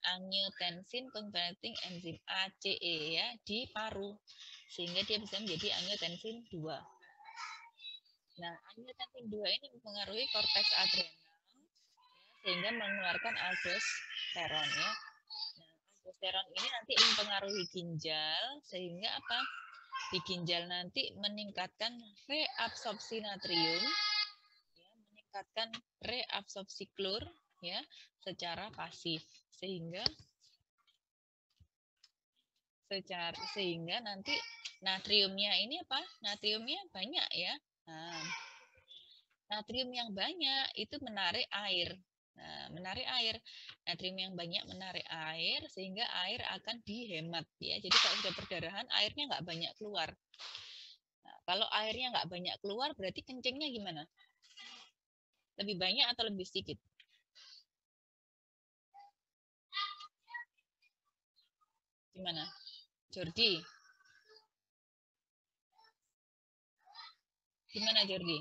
Angiotensin converting enzyme ACE ya di paru sehingga dia bisa menjadi angiotensin 2. Nah, angiotensin 2 ini mempengaruhi korteks adrenal sehingga mengeluarkan aldosteron ya. Nah, aldosteron ini nanti mempengaruhi ginjal sehingga apa? Di ginjal nanti meningkatkan reabsorpsi natrium ya, meningkatkan reabsorpsi klor ya secara pasif sehingga secara sehingga nanti natriumnya ini apa? Natriumnya banyak ya. Nah, natrium yang banyak itu menarik air. Nah, menarik air. Natrium yang banyak menarik air sehingga air akan dihemat ya. Jadi kalau sudah perdarahan airnya nggak banyak keluar. Nah, kalau airnya nggak banyak keluar berarti kencingnya gimana? Lebih banyak atau lebih sedikit? Gimana? Jordi? Gimana Jordi?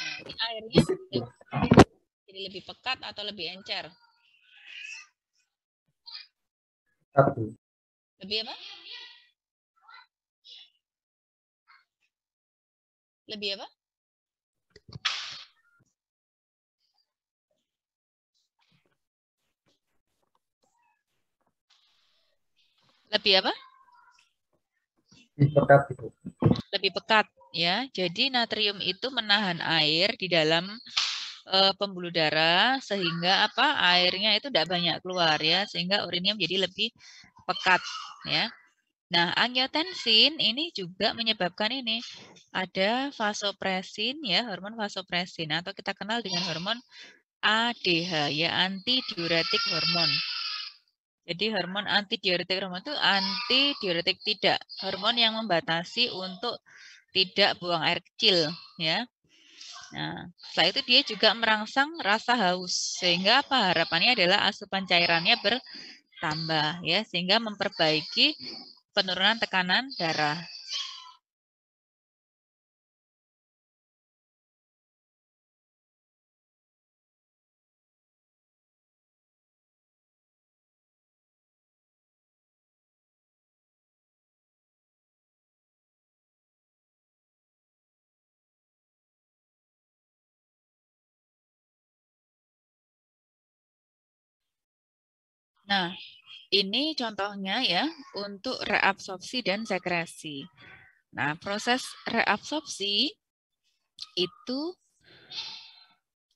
Nah, airnya jadi lebih pekat atau lebih encer? Satu. Lebih apa? Lebih apa? Lebih apa? Lebih pekat Lebih pekat ya. Jadi natrium itu menahan air di dalam uh, pembuluh darah sehingga apa airnya itu tidak banyak keluar ya sehingga urinnya menjadi lebih pekat ya. Nah, angiotensin ini juga menyebabkan ini ada vasopresin ya, hormon vasopresin atau kita kenal dengan hormon ADH ya, antidiuretik hormon. Jadi hormon antidiuretik hormon itu antidiuretik tidak, hormon yang membatasi untuk tidak buang air kecil ya. Nah, setelah itu dia juga merangsang rasa haus sehingga apa harapannya adalah asupan cairannya bertambah ya sehingga memperbaiki penurunan tekanan darah. Nah, ini contohnya ya untuk reabsorpsi dan sekresi. Nah, proses reabsorpsi itu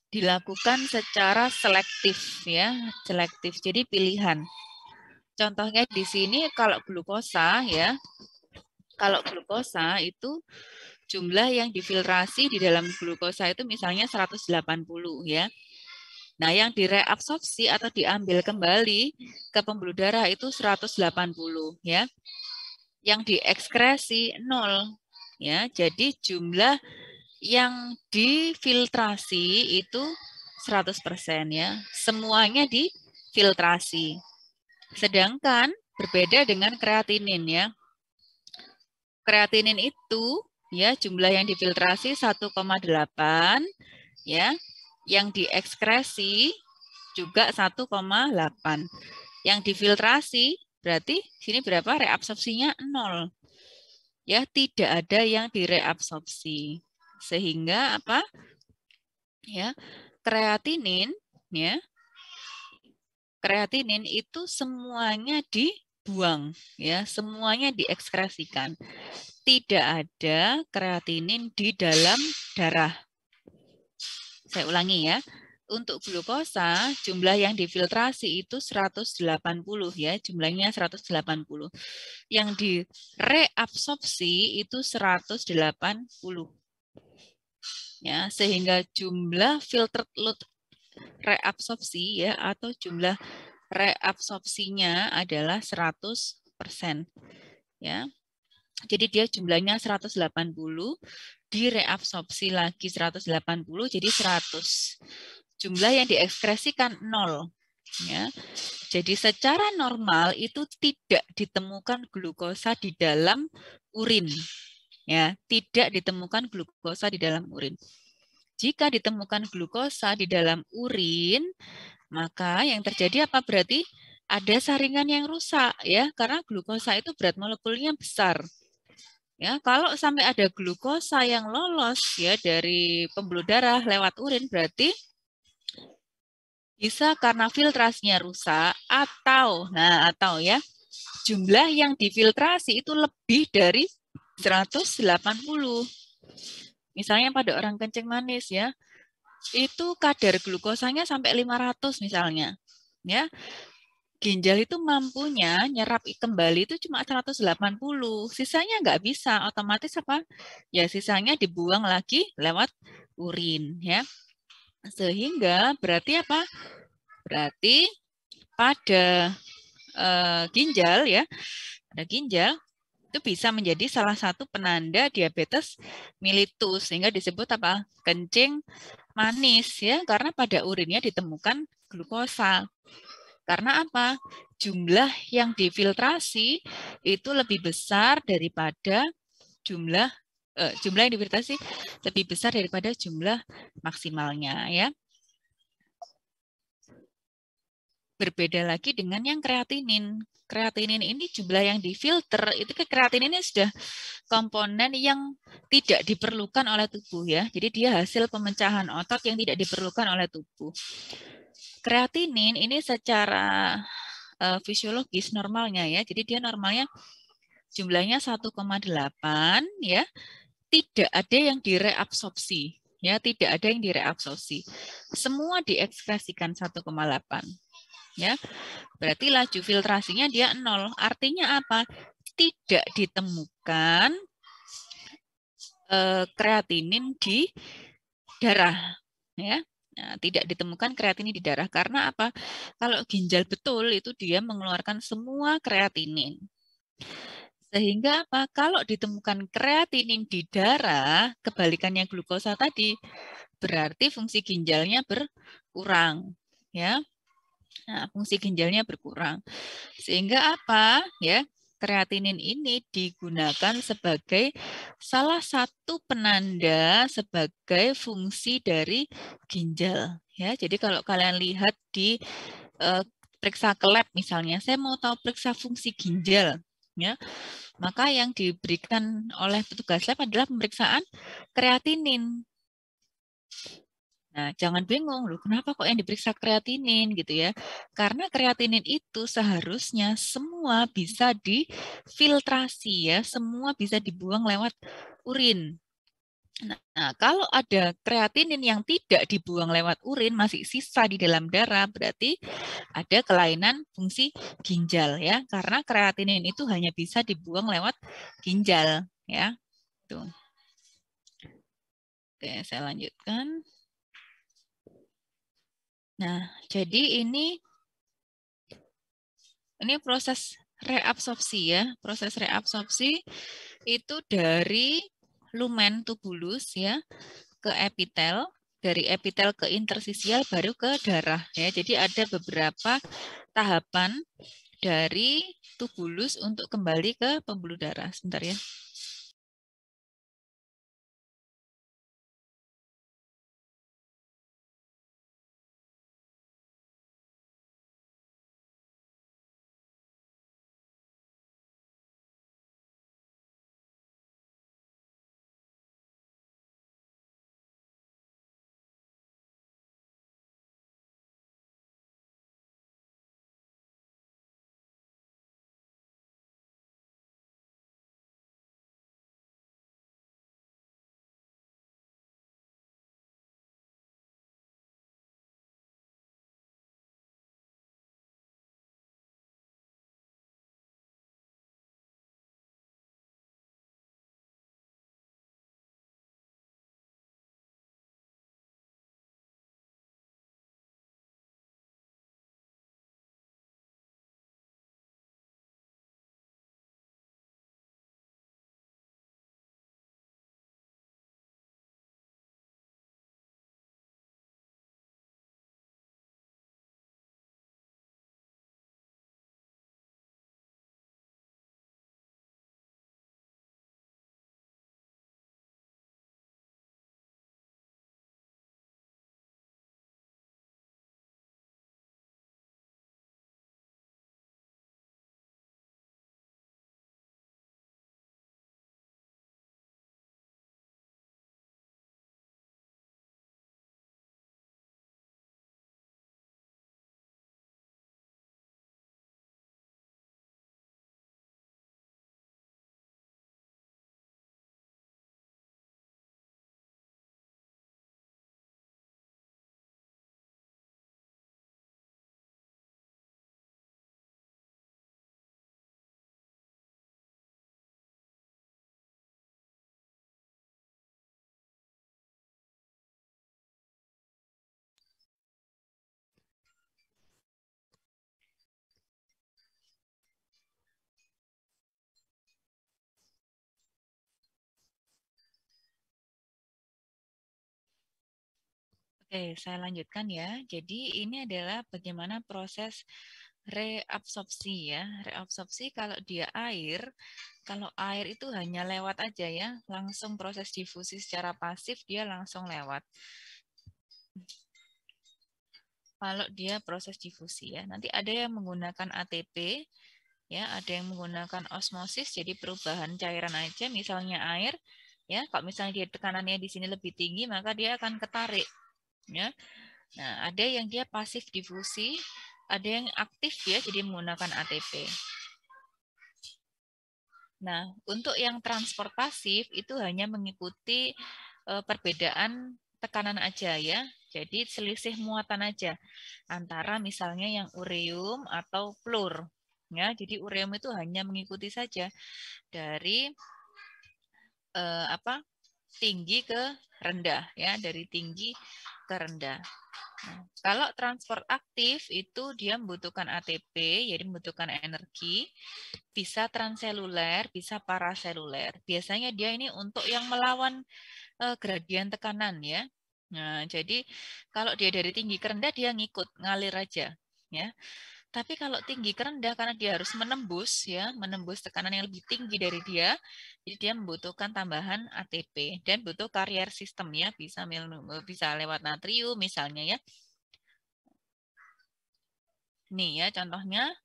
dilakukan secara selektif ya, selektif. Jadi pilihan. Contohnya di sini kalau glukosa ya. Kalau glukosa itu jumlah yang difiltrasi di dalam glukosa itu misalnya 180 ya. Nah, yang direabsorpsi atau diambil kembali ke pembuluh darah itu 180 ya. Yang diekskresi 0 ya. Jadi jumlah yang difiltrasi itu 100% ya. Semuanya difiltrasi. Sedangkan berbeda dengan kreatinin ya. Kreatinin itu ya jumlah yang difiltrasi 1,8 ya yang diekskresi juga 1,8. Yang difiltrasi berarti sini berapa reabsorpsinya 0. Ya, tidak ada yang direabsorpsi. Sehingga apa? Ya, kreatinin ya. Kreatinin itu semuanya dibuang ya, semuanya diekskresikan. Tidak ada kreatinin di dalam darah saya ulangi ya. Untuk glukosa, jumlah yang difiltrasi itu 180 ya, jumlahnya 180. Yang direabsorpsi itu 180. Ya, sehingga jumlah filtered load reabsorpsi ya atau jumlah reabsorpsinya adalah 100%. Ya. Jadi dia jumlahnya 180, direabsorpsi lagi 180, jadi 100. Jumlah yang diekspresikan 0. Ya. Jadi secara normal itu tidak ditemukan glukosa di dalam urin. Ya, tidak ditemukan glukosa di dalam urin. Jika ditemukan glukosa di dalam urin, maka yang terjadi apa berarti ada saringan yang rusak ya karena glukosa itu berat molekulnya besar Ya, kalau sampai ada glukosa yang lolos ya dari pembuluh darah lewat urin berarti bisa karena filtrasinya rusak atau nah atau ya jumlah yang difiltrasi itu lebih dari 180. Misalnya pada orang kencing manis ya, itu kadar glukosanya sampai 500 misalnya. Ya ginjal itu mampunya nyerap kembali itu cuma 180. Sisanya nggak bisa, otomatis apa? Ya sisanya dibuang lagi lewat urin ya. Sehingga berarti apa? Berarti pada uh, ginjal ya, pada ginjal itu bisa menjadi salah satu penanda diabetes mellitus sehingga disebut apa? kencing manis ya karena pada urinnya ditemukan glukosa. Karena apa? Jumlah yang difiltrasi itu lebih besar daripada jumlah eh, jumlah yang difiltrasi lebih besar daripada jumlah maksimalnya ya. Berbeda lagi dengan yang kreatinin. Kreatinin ini jumlah yang difilter itu ke kreatinin ini sudah komponen yang tidak diperlukan oleh tubuh ya. Jadi dia hasil pemecahan otot yang tidak diperlukan oleh tubuh. Kreatinin ini secara uh, fisiologis normalnya ya, jadi dia normalnya jumlahnya 1,8 ya. Tidak ada yang direabsorpsi ya, tidak ada yang direabsorpsi. Semua diekspresikan 1,8 ya. Berarti laju filtrasinya dia nol. Artinya apa? Tidak ditemukan eh, kreatinin di darah, ya. Nah, tidak ditemukan kreatinin di darah karena apa? Kalau ginjal betul itu dia mengeluarkan semua kreatinin. Sehingga apa? Kalau ditemukan kreatinin di darah, kebalikannya glukosa tadi, berarti fungsi ginjalnya berkurang, ya. Nah, fungsi ginjalnya berkurang. Sehingga apa? Ya, kreatinin ini digunakan sebagai salah satu penanda sebagai fungsi dari ginjal. Ya, jadi kalau kalian lihat di uh, periksa ke lab misalnya, saya mau tahu periksa fungsi ginjal ya. Maka yang diberikan oleh petugas lab adalah pemeriksaan kreatinin. Nah, jangan bingung loh, kenapa kok yang diperiksa kreatinin gitu ya? Karena kreatinin itu seharusnya semua bisa difiltrasi ya, semua bisa dibuang lewat urin. Nah, kalau ada kreatinin yang tidak dibuang lewat urin masih sisa di dalam darah, berarti ada kelainan fungsi ginjal ya, karena kreatinin itu hanya bisa dibuang lewat ginjal ya. Tuh. Oke, saya lanjutkan. Nah, jadi ini ini proses reabsorpsi ya. Proses reabsorpsi itu dari lumen tubulus ya ke epitel, dari epitel ke intersisial baru ke darah ya. Jadi ada beberapa tahapan dari tubulus untuk kembali ke pembuluh darah. Sebentar ya. Oke, saya lanjutkan ya. Jadi ini adalah bagaimana proses reabsorpsi ya. Reabsorpsi kalau dia air, kalau air itu hanya lewat aja ya, langsung proses difusi secara pasif dia langsung lewat. Kalau dia proses difusi ya. Nanti ada yang menggunakan ATP, ya, ada yang menggunakan osmosis jadi perubahan cairan aja misalnya air ya, kalau misalnya dia tekanannya di sini lebih tinggi maka dia akan ketarik Ya. Nah, ada yang dia pasif difusi, ada yang aktif ya, jadi menggunakan ATP. Nah, untuk yang transport pasif itu hanya mengikuti eh, perbedaan tekanan aja ya. Jadi selisih muatan aja antara misalnya yang ureum atau plur. Ya, jadi ureum itu hanya mengikuti saja dari uh, apa? tinggi ke rendah ya, dari tinggi ke rendah. Nah, kalau transport aktif itu dia membutuhkan ATP, jadi membutuhkan energi, bisa transeluler, bisa paraseluler. Biasanya dia ini untuk yang melawan uh, gradien tekanan ya. Nah, jadi kalau dia dari tinggi ke rendah dia ngikut ngalir aja ya. Tapi kalau tinggi ke rendah karena dia harus menembus ya, menembus tekanan yang lebih tinggi dari dia, jadi dia membutuhkan tambahan ATP dan butuh karier sistem ya, bisa bisa lewat natrium misalnya ya. Nih ya contohnya.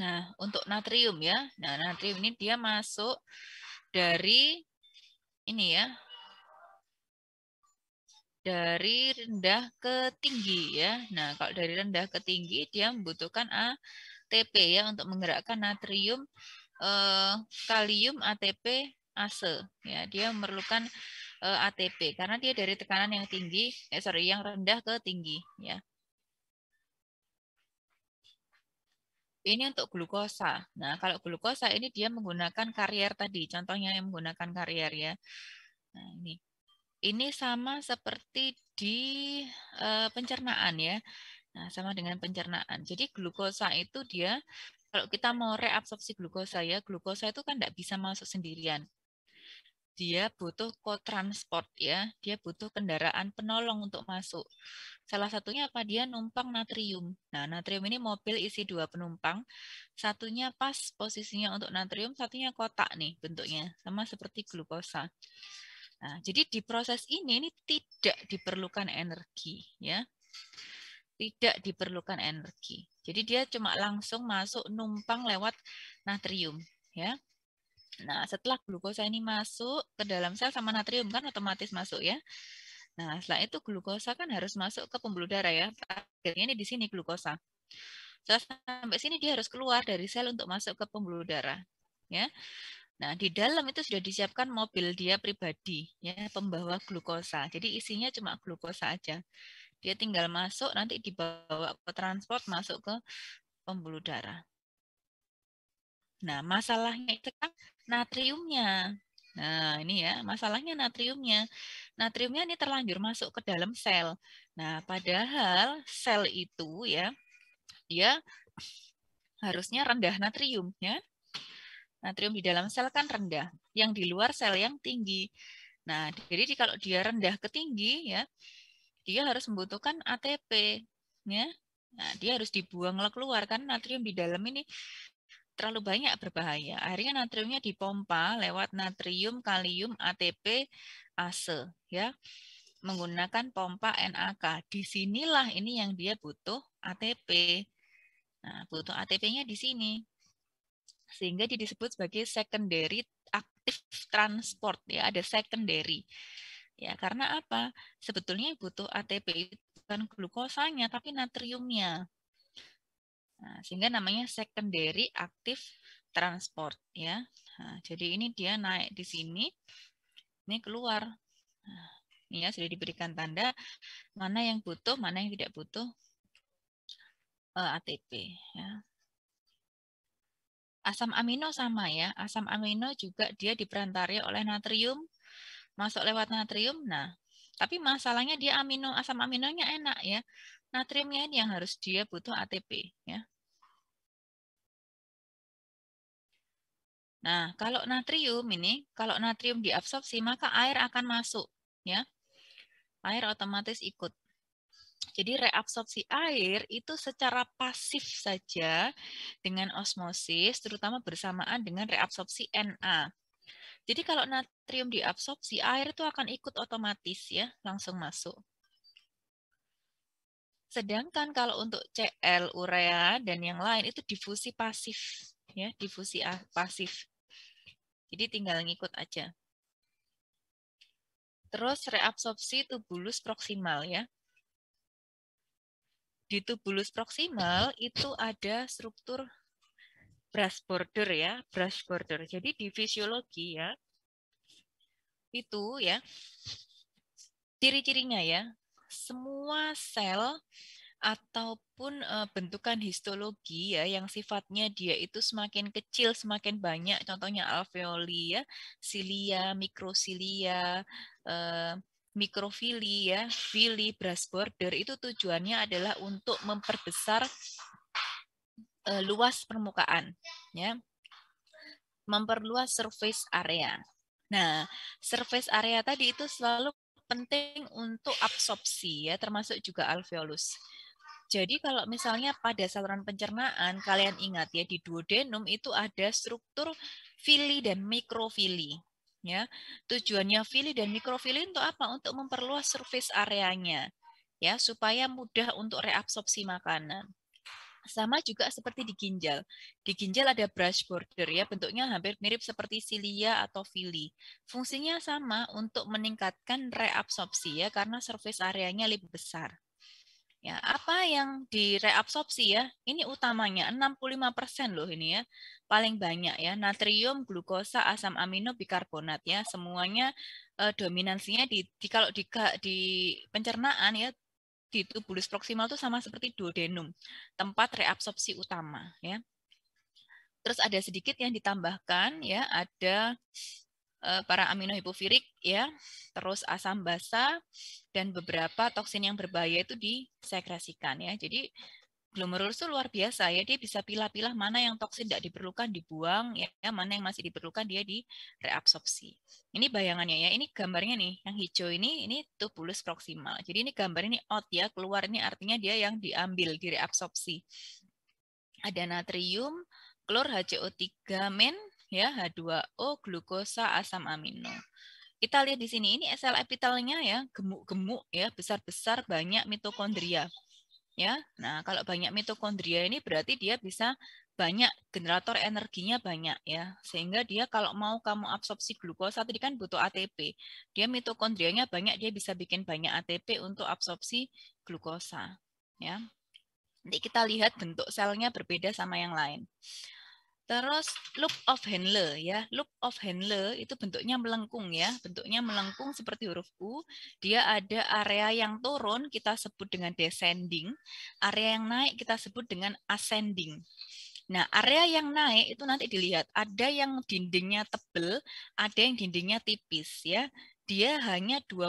Nah, untuk natrium ya. Nah, natrium ini dia masuk dari ini ya. Dari rendah ke tinggi ya. Nah, kalau dari rendah ke tinggi dia membutuhkan ATP ya untuk menggerakkan natrium eh, kalium ATP ASE ya. Dia memerlukan eh, ATP karena dia dari tekanan yang tinggi eh sorry yang rendah ke tinggi ya. ini untuk glukosa. Nah, kalau glukosa ini dia menggunakan karier tadi, contohnya yang menggunakan karier ya. Nah, ini. Ini sama seperti di uh, pencernaan ya. Nah, sama dengan pencernaan. Jadi glukosa itu dia kalau kita mau reabsorpsi glukosa ya, glukosa itu kan tidak bisa masuk sendirian dia butuh co-transport ya, dia butuh kendaraan penolong untuk masuk. Salah satunya apa? Dia numpang natrium. Nah, natrium ini mobil isi dua penumpang, satunya pas posisinya untuk natrium, satunya kotak nih bentuknya, sama seperti glukosa. Nah, jadi di proses ini ini tidak diperlukan energi ya. Tidak diperlukan energi. Jadi dia cuma langsung masuk numpang lewat natrium ya. Nah, setelah glukosa ini masuk ke dalam sel sama natrium kan otomatis masuk ya. Nah, setelah itu glukosa kan harus masuk ke pembuluh darah ya. Akhirnya ini di sini glukosa. Setelah sampai sini dia harus keluar dari sel untuk masuk ke pembuluh darah. Ya. Nah, di dalam itu sudah disiapkan mobil dia pribadi, ya, pembawa glukosa. Jadi isinya cuma glukosa aja. Dia tinggal masuk, nanti dibawa ke transport, masuk ke pembuluh darah. Nah, masalahnya itu kan natriumnya. Nah, ini ya, masalahnya natriumnya. Natriumnya ini terlanjur masuk ke dalam sel. Nah, padahal sel itu ya, dia harusnya rendah natriumnya. Natrium di dalam sel kan rendah, yang di luar sel yang tinggi. Nah, jadi kalau dia rendah ke tinggi ya, dia harus membutuhkan ATP, ya. Nah, dia harus dibuang keluar kan natrium di dalam ini terlalu banyak berbahaya. Akhirnya natriumnya dipompa lewat natrium kalium ATP ASE ya. Menggunakan pompa NAK. Disinilah ini yang dia butuh ATP. Nah, butuh ATP-nya di sini. Sehingga dia disebut sebagai secondary active transport ya, ada secondary. Ya, karena apa? Sebetulnya butuh ATP itu bukan glukosanya tapi natriumnya. Nah, sehingga namanya secondary active transport ya. Nah, jadi ini dia naik di sini, ini keluar. Nah, ini ya sudah diberikan tanda mana yang butuh, mana yang tidak butuh uh, eh, ATP. Ya. Asam amino sama ya, asam amino juga dia diperantari oleh natrium, masuk lewat natrium. Nah, tapi masalahnya dia amino asam aminonya enak ya, natriumnya ini yang harus dia butuh ATP ya. Nah, kalau natrium ini, kalau natrium diabsorpsi, maka air akan masuk, ya. Air otomatis ikut. Jadi reabsorpsi air itu secara pasif saja dengan osmosis, terutama bersamaan dengan reabsorpsi Na. Jadi kalau natrium diabsorpsi, air itu akan ikut otomatis ya, langsung masuk. Sedangkan kalau untuk Cl, urea, dan yang lain itu difusi pasif. ya Difusi pasif. Jadi tinggal ngikut aja. Terus reabsorpsi tubulus proksimal ya. Di tubulus proksimal itu ada struktur brush border ya, brush border. Jadi di fisiologi ya, itu ya, ciri-cirinya ya, semua sel ataupun uh, bentukan histologi ya yang sifatnya dia itu semakin kecil semakin banyak contohnya alveoli ya silia mikrosilia uh, mikrofili ya fili brass border itu tujuannya adalah untuk memperbesar uh, luas permukaan ya memperluas surface area nah surface area tadi itu selalu penting untuk absorpsi ya termasuk juga alveolus jadi kalau misalnya pada saluran pencernaan, kalian ingat ya di duodenum itu ada struktur fili dan mikrofili. Ya, tujuannya fili dan mikrofili untuk apa? Untuk memperluas surface areanya, ya supaya mudah untuk reabsorpsi makanan. Sama juga seperti di ginjal. Di ginjal ada brush border ya, bentuknya hampir mirip seperti silia atau fili. Fungsinya sama untuk meningkatkan reabsorpsi ya, karena surface areanya lebih besar. Ya, apa yang direabsorpsi ya? Ini utamanya 65% loh ini ya. Paling banyak ya, natrium, glukosa, asam amino, bikarbonat ya. Semuanya eh, dominansinya di, di kalau di, di pencernaan ya di tubulus proksimal itu sama seperti duodenum, tempat reabsorpsi utama ya. Terus ada sedikit yang ditambahkan ya, ada Eh, para aminohipofirik ya, terus asam basa dan beberapa toksin yang berbahaya itu disekresikan ya. Jadi glomerulus itu luar biasa ya, dia bisa pilah-pilah mana yang toksin tidak diperlukan dibuang ya, mana yang masih diperlukan dia di reabsorpsi. Ini bayangannya ya, ini gambarnya nih, yang hijau ini ini tubulus proximal. Jadi ini gambar ini out ya, keluar ini artinya dia yang diambil direabsorpsi. Ada natrium, klor HCO3 men ya H2O, glukosa, asam amino. Kita lihat di sini ini sel epitelnya ya gemuk-gemuk ya besar-besar banyak mitokondria. Ya. Nah, kalau banyak mitokondria ini berarti dia bisa banyak generator energinya banyak ya sehingga dia kalau mau kamu absorpsi glukosa tadi kan butuh ATP dia mitokondrianya banyak dia bisa bikin banyak ATP untuk absorpsi glukosa ya nanti kita lihat bentuk selnya berbeda sama yang lain Terus loop of Henle ya. Loop of Henle itu bentuknya melengkung ya. Bentuknya melengkung seperti huruf U. Dia ada area yang turun kita sebut dengan descending, area yang naik kita sebut dengan ascending. Nah, area yang naik itu nanti dilihat ada yang dindingnya tebel, ada yang dindingnya tipis ya dia hanya 20%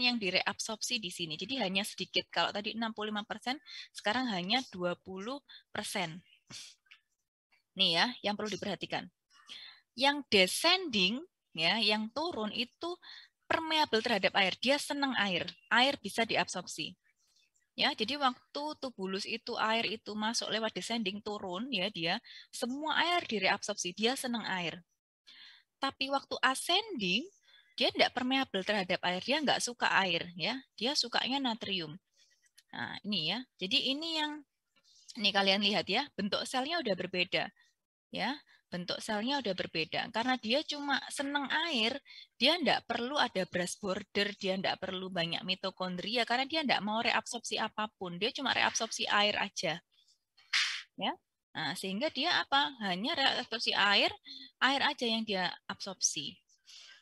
yang direabsorpsi di sini. Jadi hanya sedikit. Kalau tadi 65%, sekarang hanya 20% nih ya yang perlu diperhatikan. Yang descending ya, yang turun itu permeable terhadap air. Dia senang air. Air bisa diabsorpsi. Ya, jadi waktu tubulus itu air itu masuk lewat descending turun ya dia, semua air direabsorpsi, dia senang air. Tapi waktu ascending dia tidak permeable terhadap air, dia nggak suka air ya. Dia sukanya natrium. Nah, ini ya. Jadi ini yang ini kalian lihat ya, bentuk selnya udah berbeda ya bentuk selnya udah berbeda karena dia cuma seneng air dia tidak perlu ada brush border dia tidak perlu banyak mitokondria karena dia tidak mau reabsorpsi apapun dia cuma reabsorpsi air aja ya nah, sehingga dia apa hanya reabsorpsi air air aja yang dia absorpsi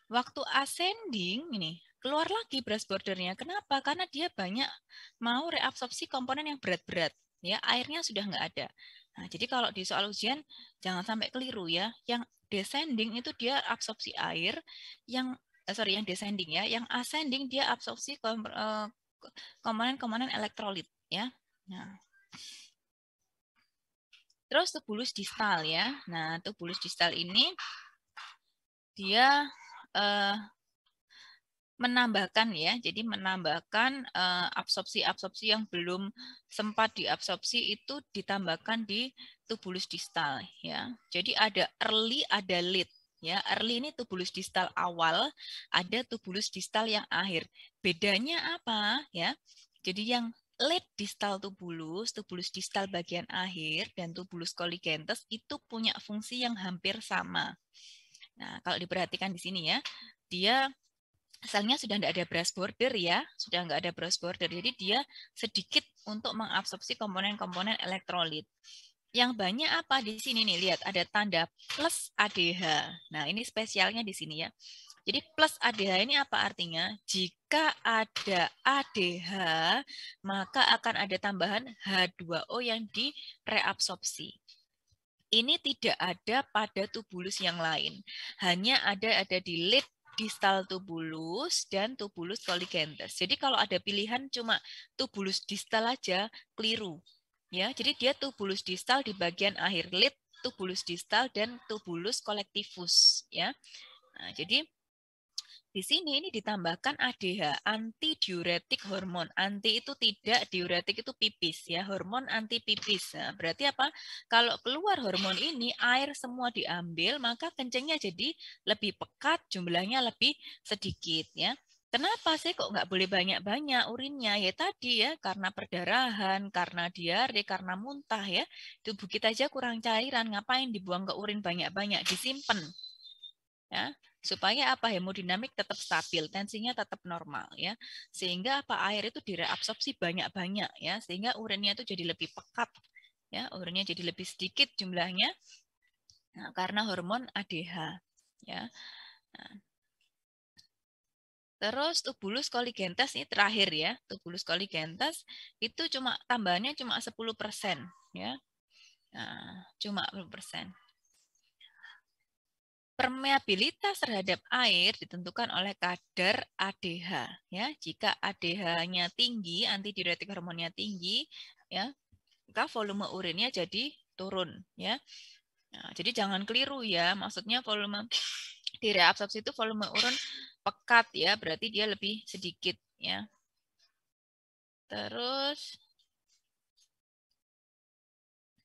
waktu ascending ini keluar lagi brush bordernya kenapa karena dia banyak mau reabsorpsi komponen yang berat-berat ya airnya sudah nggak ada Nah, jadi kalau di soal ujian jangan sampai keliru ya. Yang descending itu dia absorpsi air, yang eh, sorry yang descending ya, yang ascending dia absorpsi eh, komponen-komponen elektrolit ya. Nah. Terus tubulus distal ya. Nah, tubulus distal ini dia eh, menambahkan ya, jadi menambahkan eh, absorpsi-absorpsi yang belum sempat diabsorpsi itu ditambahkan di tubulus distal ya. Jadi ada early, ada late ya. Early ini tubulus distal awal, ada tubulus distal yang akhir. Bedanya apa ya? Jadi yang late distal tubulus, tubulus distal bagian akhir dan tubulus koligentes itu punya fungsi yang hampir sama. Nah, kalau diperhatikan di sini ya, dia selnya sudah tidak ada brush border ya, sudah nggak ada brush border. Jadi dia sedikit untuk mengabsorpsi komponen-komponen elektrolit. Yang banyak apa di sini nih, lihat ada tanda plus ADH. Nah ini spesialnya di sini ya. Jadi plus ADH ini apa artinya? Jika ada ADH, maka akan ada tambahan H2O yang direabsorpsi ini tidak ada pada tubulus yang lain. Hanya ada ada di lead distal tubulus dan tubulus colligentes. Jadi kalau ada pilihan cuma tubulus distal aja keliru. Ya, jadi dia tubulus distal di bagian akhir lid, tubulus distal dan tubulus kolektifus ya. Nah, jadi di sini ini ditambahkan ADH, anti diuretik hormon. Anti itu tidak, diuretik itu pipis ya, hormon anti pipis. Nah, berarti apa? Kalau keluar hormon ini air semua diambil, maka kencingnya jadi lebih pekat, jumlahnya lebih sedikit ya. Kenapa sih kok nggak boleh banyak-banyak urinnya? Ya tadi ya, karena perdarahan, karena diare, karena muntah ya. Tubuh kita aja kurang cairan, ngapain dibuang ke urin banyak-banyak, disimpan. Ya supaya apa hemodinamik tetap stabil, tensinya tetap normal ya. Sehingga apa air itu direabsorpsi banyak-banyak ya, sehingga urinnya itu jadi lebih pekat ya, urinnya jadi lebih sedikit jumlahnya. Nah, karena hormon ADH ya. Nah. Terus tubulus koligentes ini terakhir ya, tubulus koligentes itu cuma tambahannya cuma 10% ya. Nah, cuma 10% permeabilitas terhadap air ditentukan oleh kadar ADH ya. Jika ADH-nya tinggi, anti antidiuretik hormonnya tinggi ya, maka volume urinnya jadi turun ya. Nah, jadi jangan keliru ya, maksudnya volume tidak [SNIFFS] itu volume urin pekat ya, berarti dia lebih sedikit ya. Terus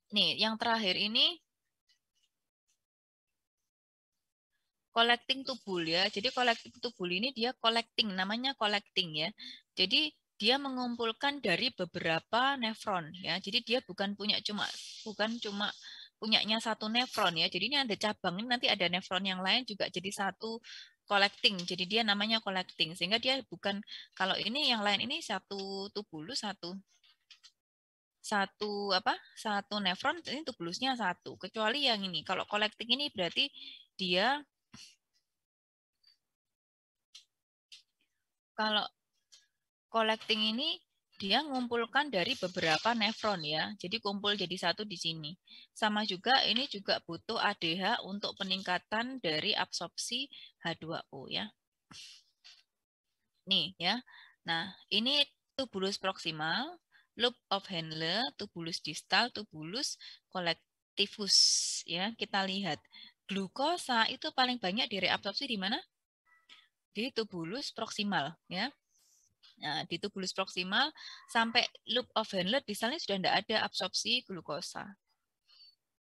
nih yang terakhir ini collecting tubul ya. Jadi collecting tubul ini dia collecting, namanya collecting ya. Jadi dia mengumpulkan dari beberapa nefron ya. Jadi dia bukan punya cuma bukan cuma punyanya satu nefron ya. Jadi ini ada cabang, ini nanti ada nefron yang lain juga jadi satu collecting. Jadi dia namanya collecting sehingga dia bukan kalau ini yang lain ini satu tubulus satu satu apa satu nefron ini tubulusnya satu kecuali yang ini kalau collecting ini berarti dia kalau collecting ini dia ngumpulkan dari beberapa nefron ya. Jadi kumpul jadi satu di sini. Sama juga ini juga butuh ADH untuk peningkatan dari absorpsi H2O ya. Nih ya. Nah, ini tubulus proximal, loop of Henle, tubulus distal, tubulus collectivus ya. Kita lihat glukosa itu paling banyak direabsorpsi di mana? di tubulus proksimal ya. Nah, di tubulus proksimal sampai loop of Henle misalnya sudah tidak ada absorpsi glukosa.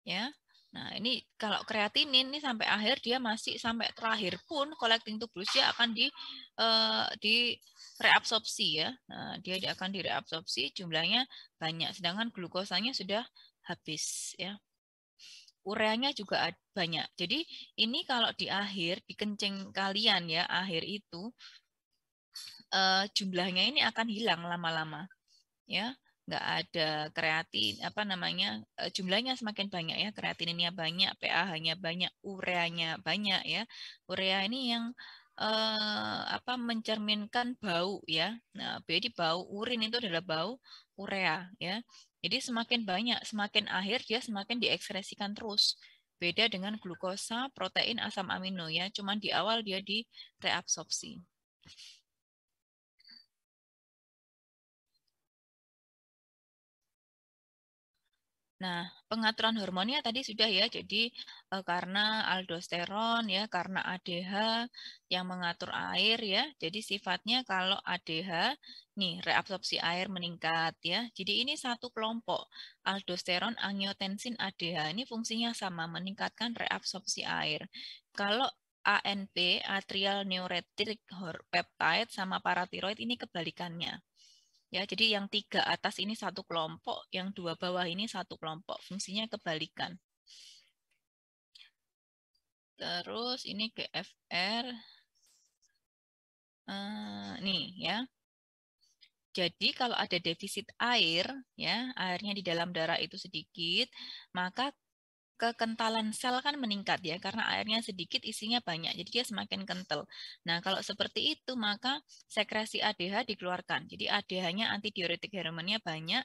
Ya. Nah, ini kalau kreatinin ini sampai akhir dia masih sampai terakhir pun collecting tubulus dia akan di uh, di reabsorpsi ya. Nah, dia akan direabsorpsi jumlahnya banyak sedangkan glukosanya sudah habis ya ureanya juga banyak. Jadi ini kalau di akhir, di kencing kalian ya, akhir itu uh, jumlahnya ini akan hilang lama-lama. Ya, nggak ada kreatin, apa namanya, uh, jumlahnya semakin banyak ya, kreatininnya banyak, PAH-nya banyak, ureanya banyak ya. Urea ini yang uh, apa mencerminkan bau ya. Nah, jadi bau urin itu adalah bau urea ya. Jadi semakin banyak, semakin akhir dia semakin diekspresikan terus. Beda dengan glukosa, protein, asam amino ya, cuman di awal dia di direabsorpsi. Nah, pengaturan hormonnya tadi sudah ya, jadi e, karena aldosteron ya, karena ADH yang mengatur air ya, jadi sifatnya kalau ADH nih reabsorpsi air meningkat ya. Jadi ini satu kelompok aldosteron, angiotensin, ADH ini fungsinya sama meningkatkan reabsorpsi air. Kalau ANP, atrial neurotic peptide sama paratiroid ini kebalikannya. Ya, jadi yang tiga atas ini satu kelompok, yang dua bawah ini satu kelompok. Fungsinya kebalikan. Terus ini GFR. Uh, eh, nih ya. Jadi kalau ada defisit air, ya airnya di dalam darah itu sedikit, maka kekentalan sel kan meningkat ya karena airnya sedikit isinya banyak jadi dia semakin kental. Nah kalau seperti itu maka sekresi ADH dikeluarkan. Jadi ADH-nya antidiuretik hormonnya banyak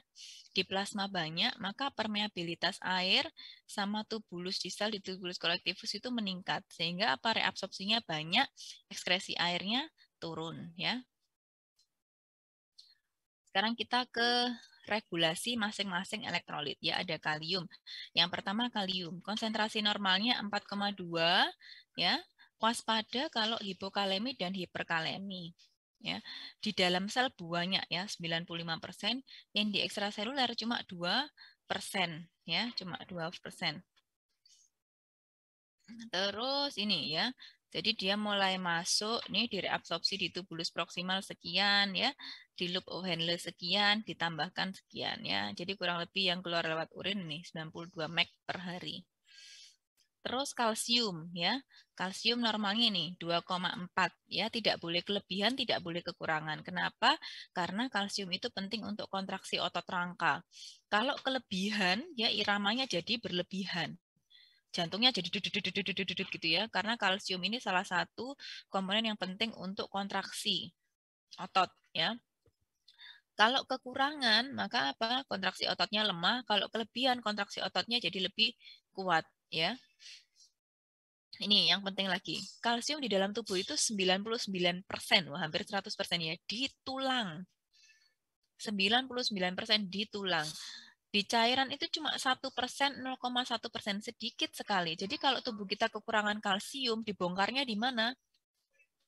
di plasma banyak maka permeabilitas air sama tubulus sel di tubulus kolektivus itu meningkat sehingga apa reabsorpsinya banyak ekskresi airnya turun ya. Sekarang kita ke regulasi masing-masing elektrolit. Ya, ada kalium. Yang pertama kalium. Konsentrasi normalnya 4,2. Ya, waspada kalau hipokalemi dan hiperkalemi. Ya, di dalam sel banyak ya 95 yang di ekstraseluler cuma 2 ya, cuma 2 Terus ini ya, jadi dia mulai masuk nih di reabsorpsi di tubulus proksimal sekian ya, di loop Henle sekian, ditambahkan sekian ya. Jadi kurang lebih yang keluar lewat urin nih 92 meg per hari. Terus kalsium ya. Kalsium normalnya ini 2,4 ya, tidak boleh kelebihan, tidak boleh kekurangan. Kenapa? Karena kalsium itu penting untuk kontraksi otot rangka. Kalau kelebihan ya iramanya jadi berlebihan jantungnya jadi dudududududududud gitu ya karena kalsium ini salah satu komponen yang penting untuk kontraksi otot ya kalau kekurangan maka apa kontraksi ototnya lemah kalau kelebihan kontraksi ototnya jadi lebih kuat ya ini yang penting lagi kalsium di dalam tubuh itu 99% wah hampir 100% ya di tulang 99% di tulang di cairan itu cuma 1%, 0,1% sedikit sekali. Jadi kalau tubuh kita kekurangan kalsium, dibongkarnya di mana?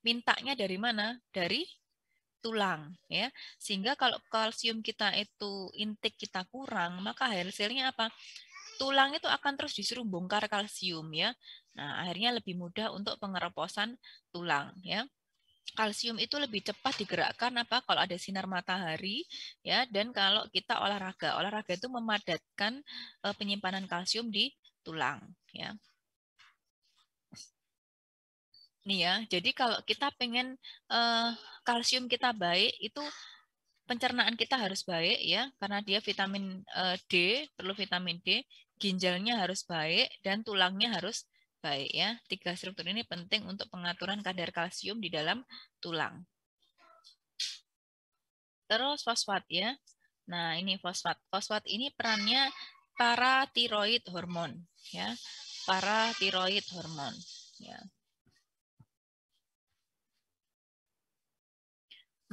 Mintanya dari mana? Dari tulang ya. Sehingga kalau kalsium kita itu intake kita kurang, maka hasilnya apa? Tulang itu akan terus disuruh bongkar kalsium ya. Nah, akhirnya lebih mudah untuk pengeroposan tulang ya kalsium itu lebih cepat digerakkan apa kalau ada sinar matahari ya dan kalau kita olahraga olahraga itu memadatkan e, penyimpanan kalsium di tulang ya nih ya jadi kalau kita pengen uh, kalsium kita baik itu pencernaan kita harus baik ya karena dia vitamin uh, D perlu vitamin D ginjalnya harus baik dan tulangnya harus baik ya. Tiga struktur ini penting untuk pengaturan kadar kalsium di dalam tulang. Terus fosfat ya. Nah, ini fosfat. Fosfat ini perannya paratiroid hormon ya. Paratiroid hormon ya.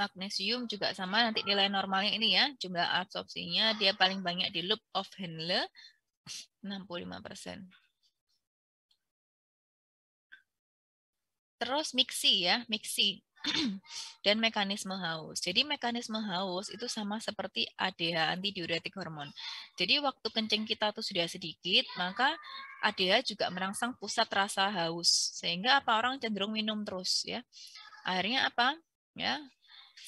magnesium juga sama nanti nilai normalnya ini ya jumlah absorpsinya dia paling banyak di loop of Henle 65 Terus mixi ya, mixi [CLEARS THROAT] dan mekanisme haus. Jadi mekanisme haus itu sama seperti ADH diuretik hormon. Jadi waktu kencing kita tuh sudah sedikit, maka ADH juga merangsang pusat rasa haus. Sehingga apa orang cenderung minum terus ya. Akhirnya apa? Ya,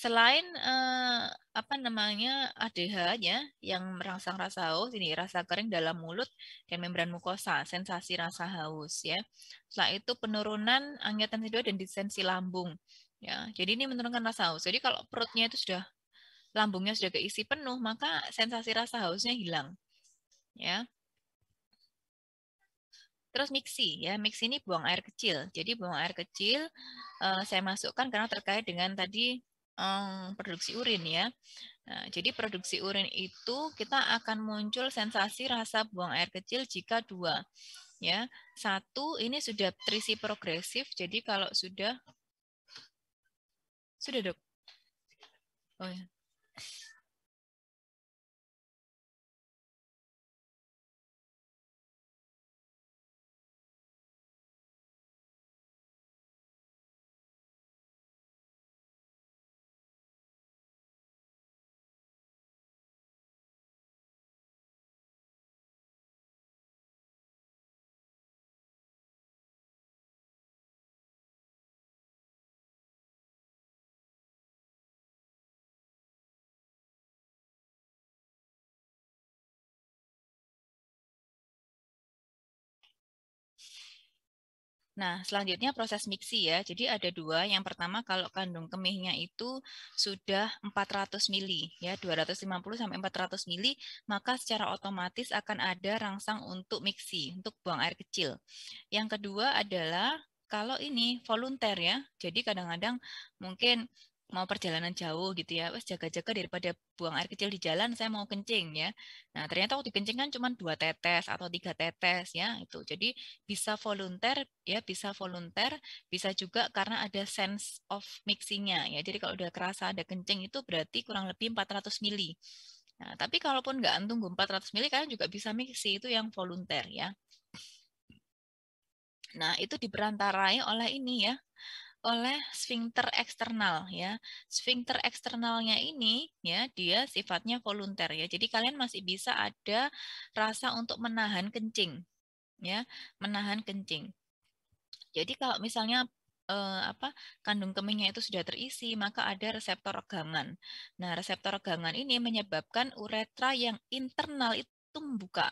Selain uh, apa namanya adh ya yang merangsang rasa haus ini rasa kering dalam mulut dan membran mukosa, sensasi rasa haus ya. Setelah itu penurunan angkatan tidur dan distensi lambung ya. Jadi ini menurunkan rasa haus. Jadi kalau perutnya itu sudah lambungnya sudah keisi penuh, maka sensasi rasa hausnya hilang. Ya. Terus mixi, ya mixi ini buang air kecil. Jadi buang air kecil uh, saya masukkan karena terkait dengan tadi um, produksi urin ya. Nah, jadi produksi urin itu kita akan muncul sensasi rasa buang air kecil jika dua. Ya, satu ini sudah trisi progresif. Jadi kalau sudah sudah dok. Oh ya. Nah, selanjutnya proses miksi ya. Jadi ada dua. Yang pertama kalau kandung kemihnya itu sudah 400 mili ya, 250 sampai 400 mili, maka secara otomatis akan ada rangsang untuk miksi, untuk buang air kecil. Yang kedua adalah kalau ini volunteer ya. Jadi kadang-kadang mungkin mau perjalanan jauh gitu ya, wes jaga-jaga daripada buang air kecil di jalan, saya mau kencing ya. Nah ternyata waktu kencing kan cuma dua tetes atau tiga tetes ya itu. Jadi bisa volunteer ya, bisa volunteer, bisa juga karena ada sense of mixingnya ya. Jadi kalau udah kerasa ada kencing itu berarti kurang lebih 400 mili. Nah, tapi kalaupun nggak antum 400 mili, kalian juga bisa mixing itu yang volunteer ya. Nah, itu diperantarai oleh ini ya, oleh sphincter eksternal ya. Sphincter eksternalnya ini ya dia sifatnya volunter ya. Jadi kalian masih bisa ada rasa untuk menahan kencing ya, menahan kencing. Jadi kalau misalnya eh, apa kandung kemihnya itu sudah terisi, maka ada reseptor regangan. Nah, reseptor regangan ini menyebabkan uretra yang internal itu membuka.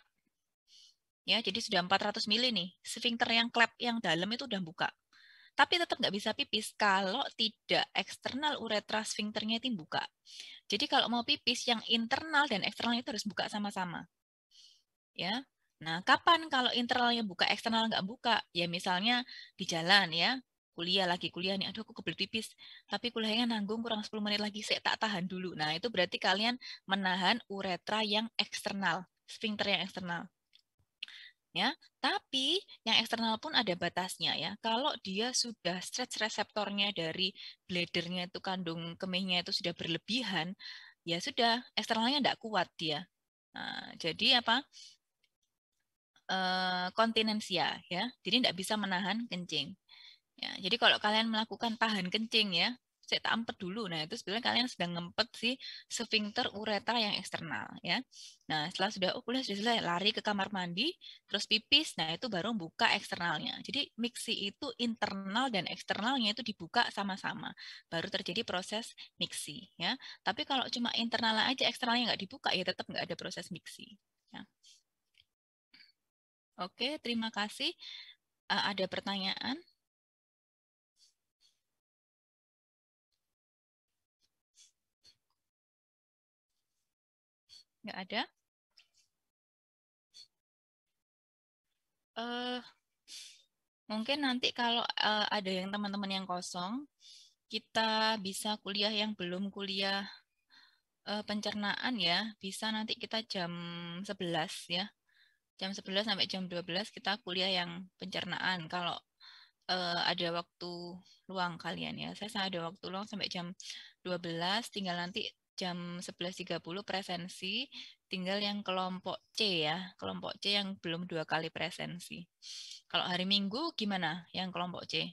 Ya, jadi sudah 400 mili nih. Sphincter yang klep yang dalam itu sudah buka tapi tetap nggak bisa pipis kalau tidak eksternal uretra sphincternya itu buka. Jadi kalau mau pipis yang internal dan eksternal itu harus buka sama-sama. Ya. Nah, kapan kalau internalnya buka, eksternal nggak buka? Ya misalnya di jalan ya, kuliah lagi kuliah nih, aduh aku kebelet pipis, tapi kuliahnya nanggung kurang 10 menit lagi, saya tak tahan dulu. Nah, itu berarti kalian menahan uretra yang eksternal, sphincter yang eksternal ya. Tapi yang eksternal pun ada batasnya ya. Kalau dia sudah stretch reseptornya dari bladernya itu kandung kemihnya itu sudah berlebihan, ya sudah eksternalnya tidak kuat dia. Nah, jadi apa? Eh, kontinensia ya. Jadi tidak bisa menahan kencing. Ya, jadi kalau kalian melakukan tahan kencing ya, tak ampet dulu. Nah, itu sebenarnya kalian sedang ngempet si sphincter uretra yang eksternal ya. Nah, setelah sudah oh, kuliah sudah selesai, lari ke kamar mandi, terus pipis. Nah, itu baru buka eksternalnya. Jadi mixi itu internal dan eksternalnya itu dibuka sama-sama. Baru terjadi proses mixi ya. Tapi kalau cuma internal aja eksternalnya nggak dibuka ya tetap nggak ada proses mixi. Ya. Oke, terima kasih. Eh, ada pertanyaan? Nggak ada. Uh, mungkin nanti kalau uh, ada yang teman-teman yang kosong, kita bisa kuliah yang belum kuliah uh, pencernaan ya, bisa nanti kita jam 11 ya. Jam 11 sampai jam 12 kita kuliah yang pencernaan. Kalau uh, ada waktu luang kalian ya. Saya ada waktu luang sampai jam 12, tinggal nanti jam 11.30 presensi, tinggal yang kelompok C ya, kelompok C yang belum dua kali presensi. Kalau hari Minggu gimana yang kelompok C?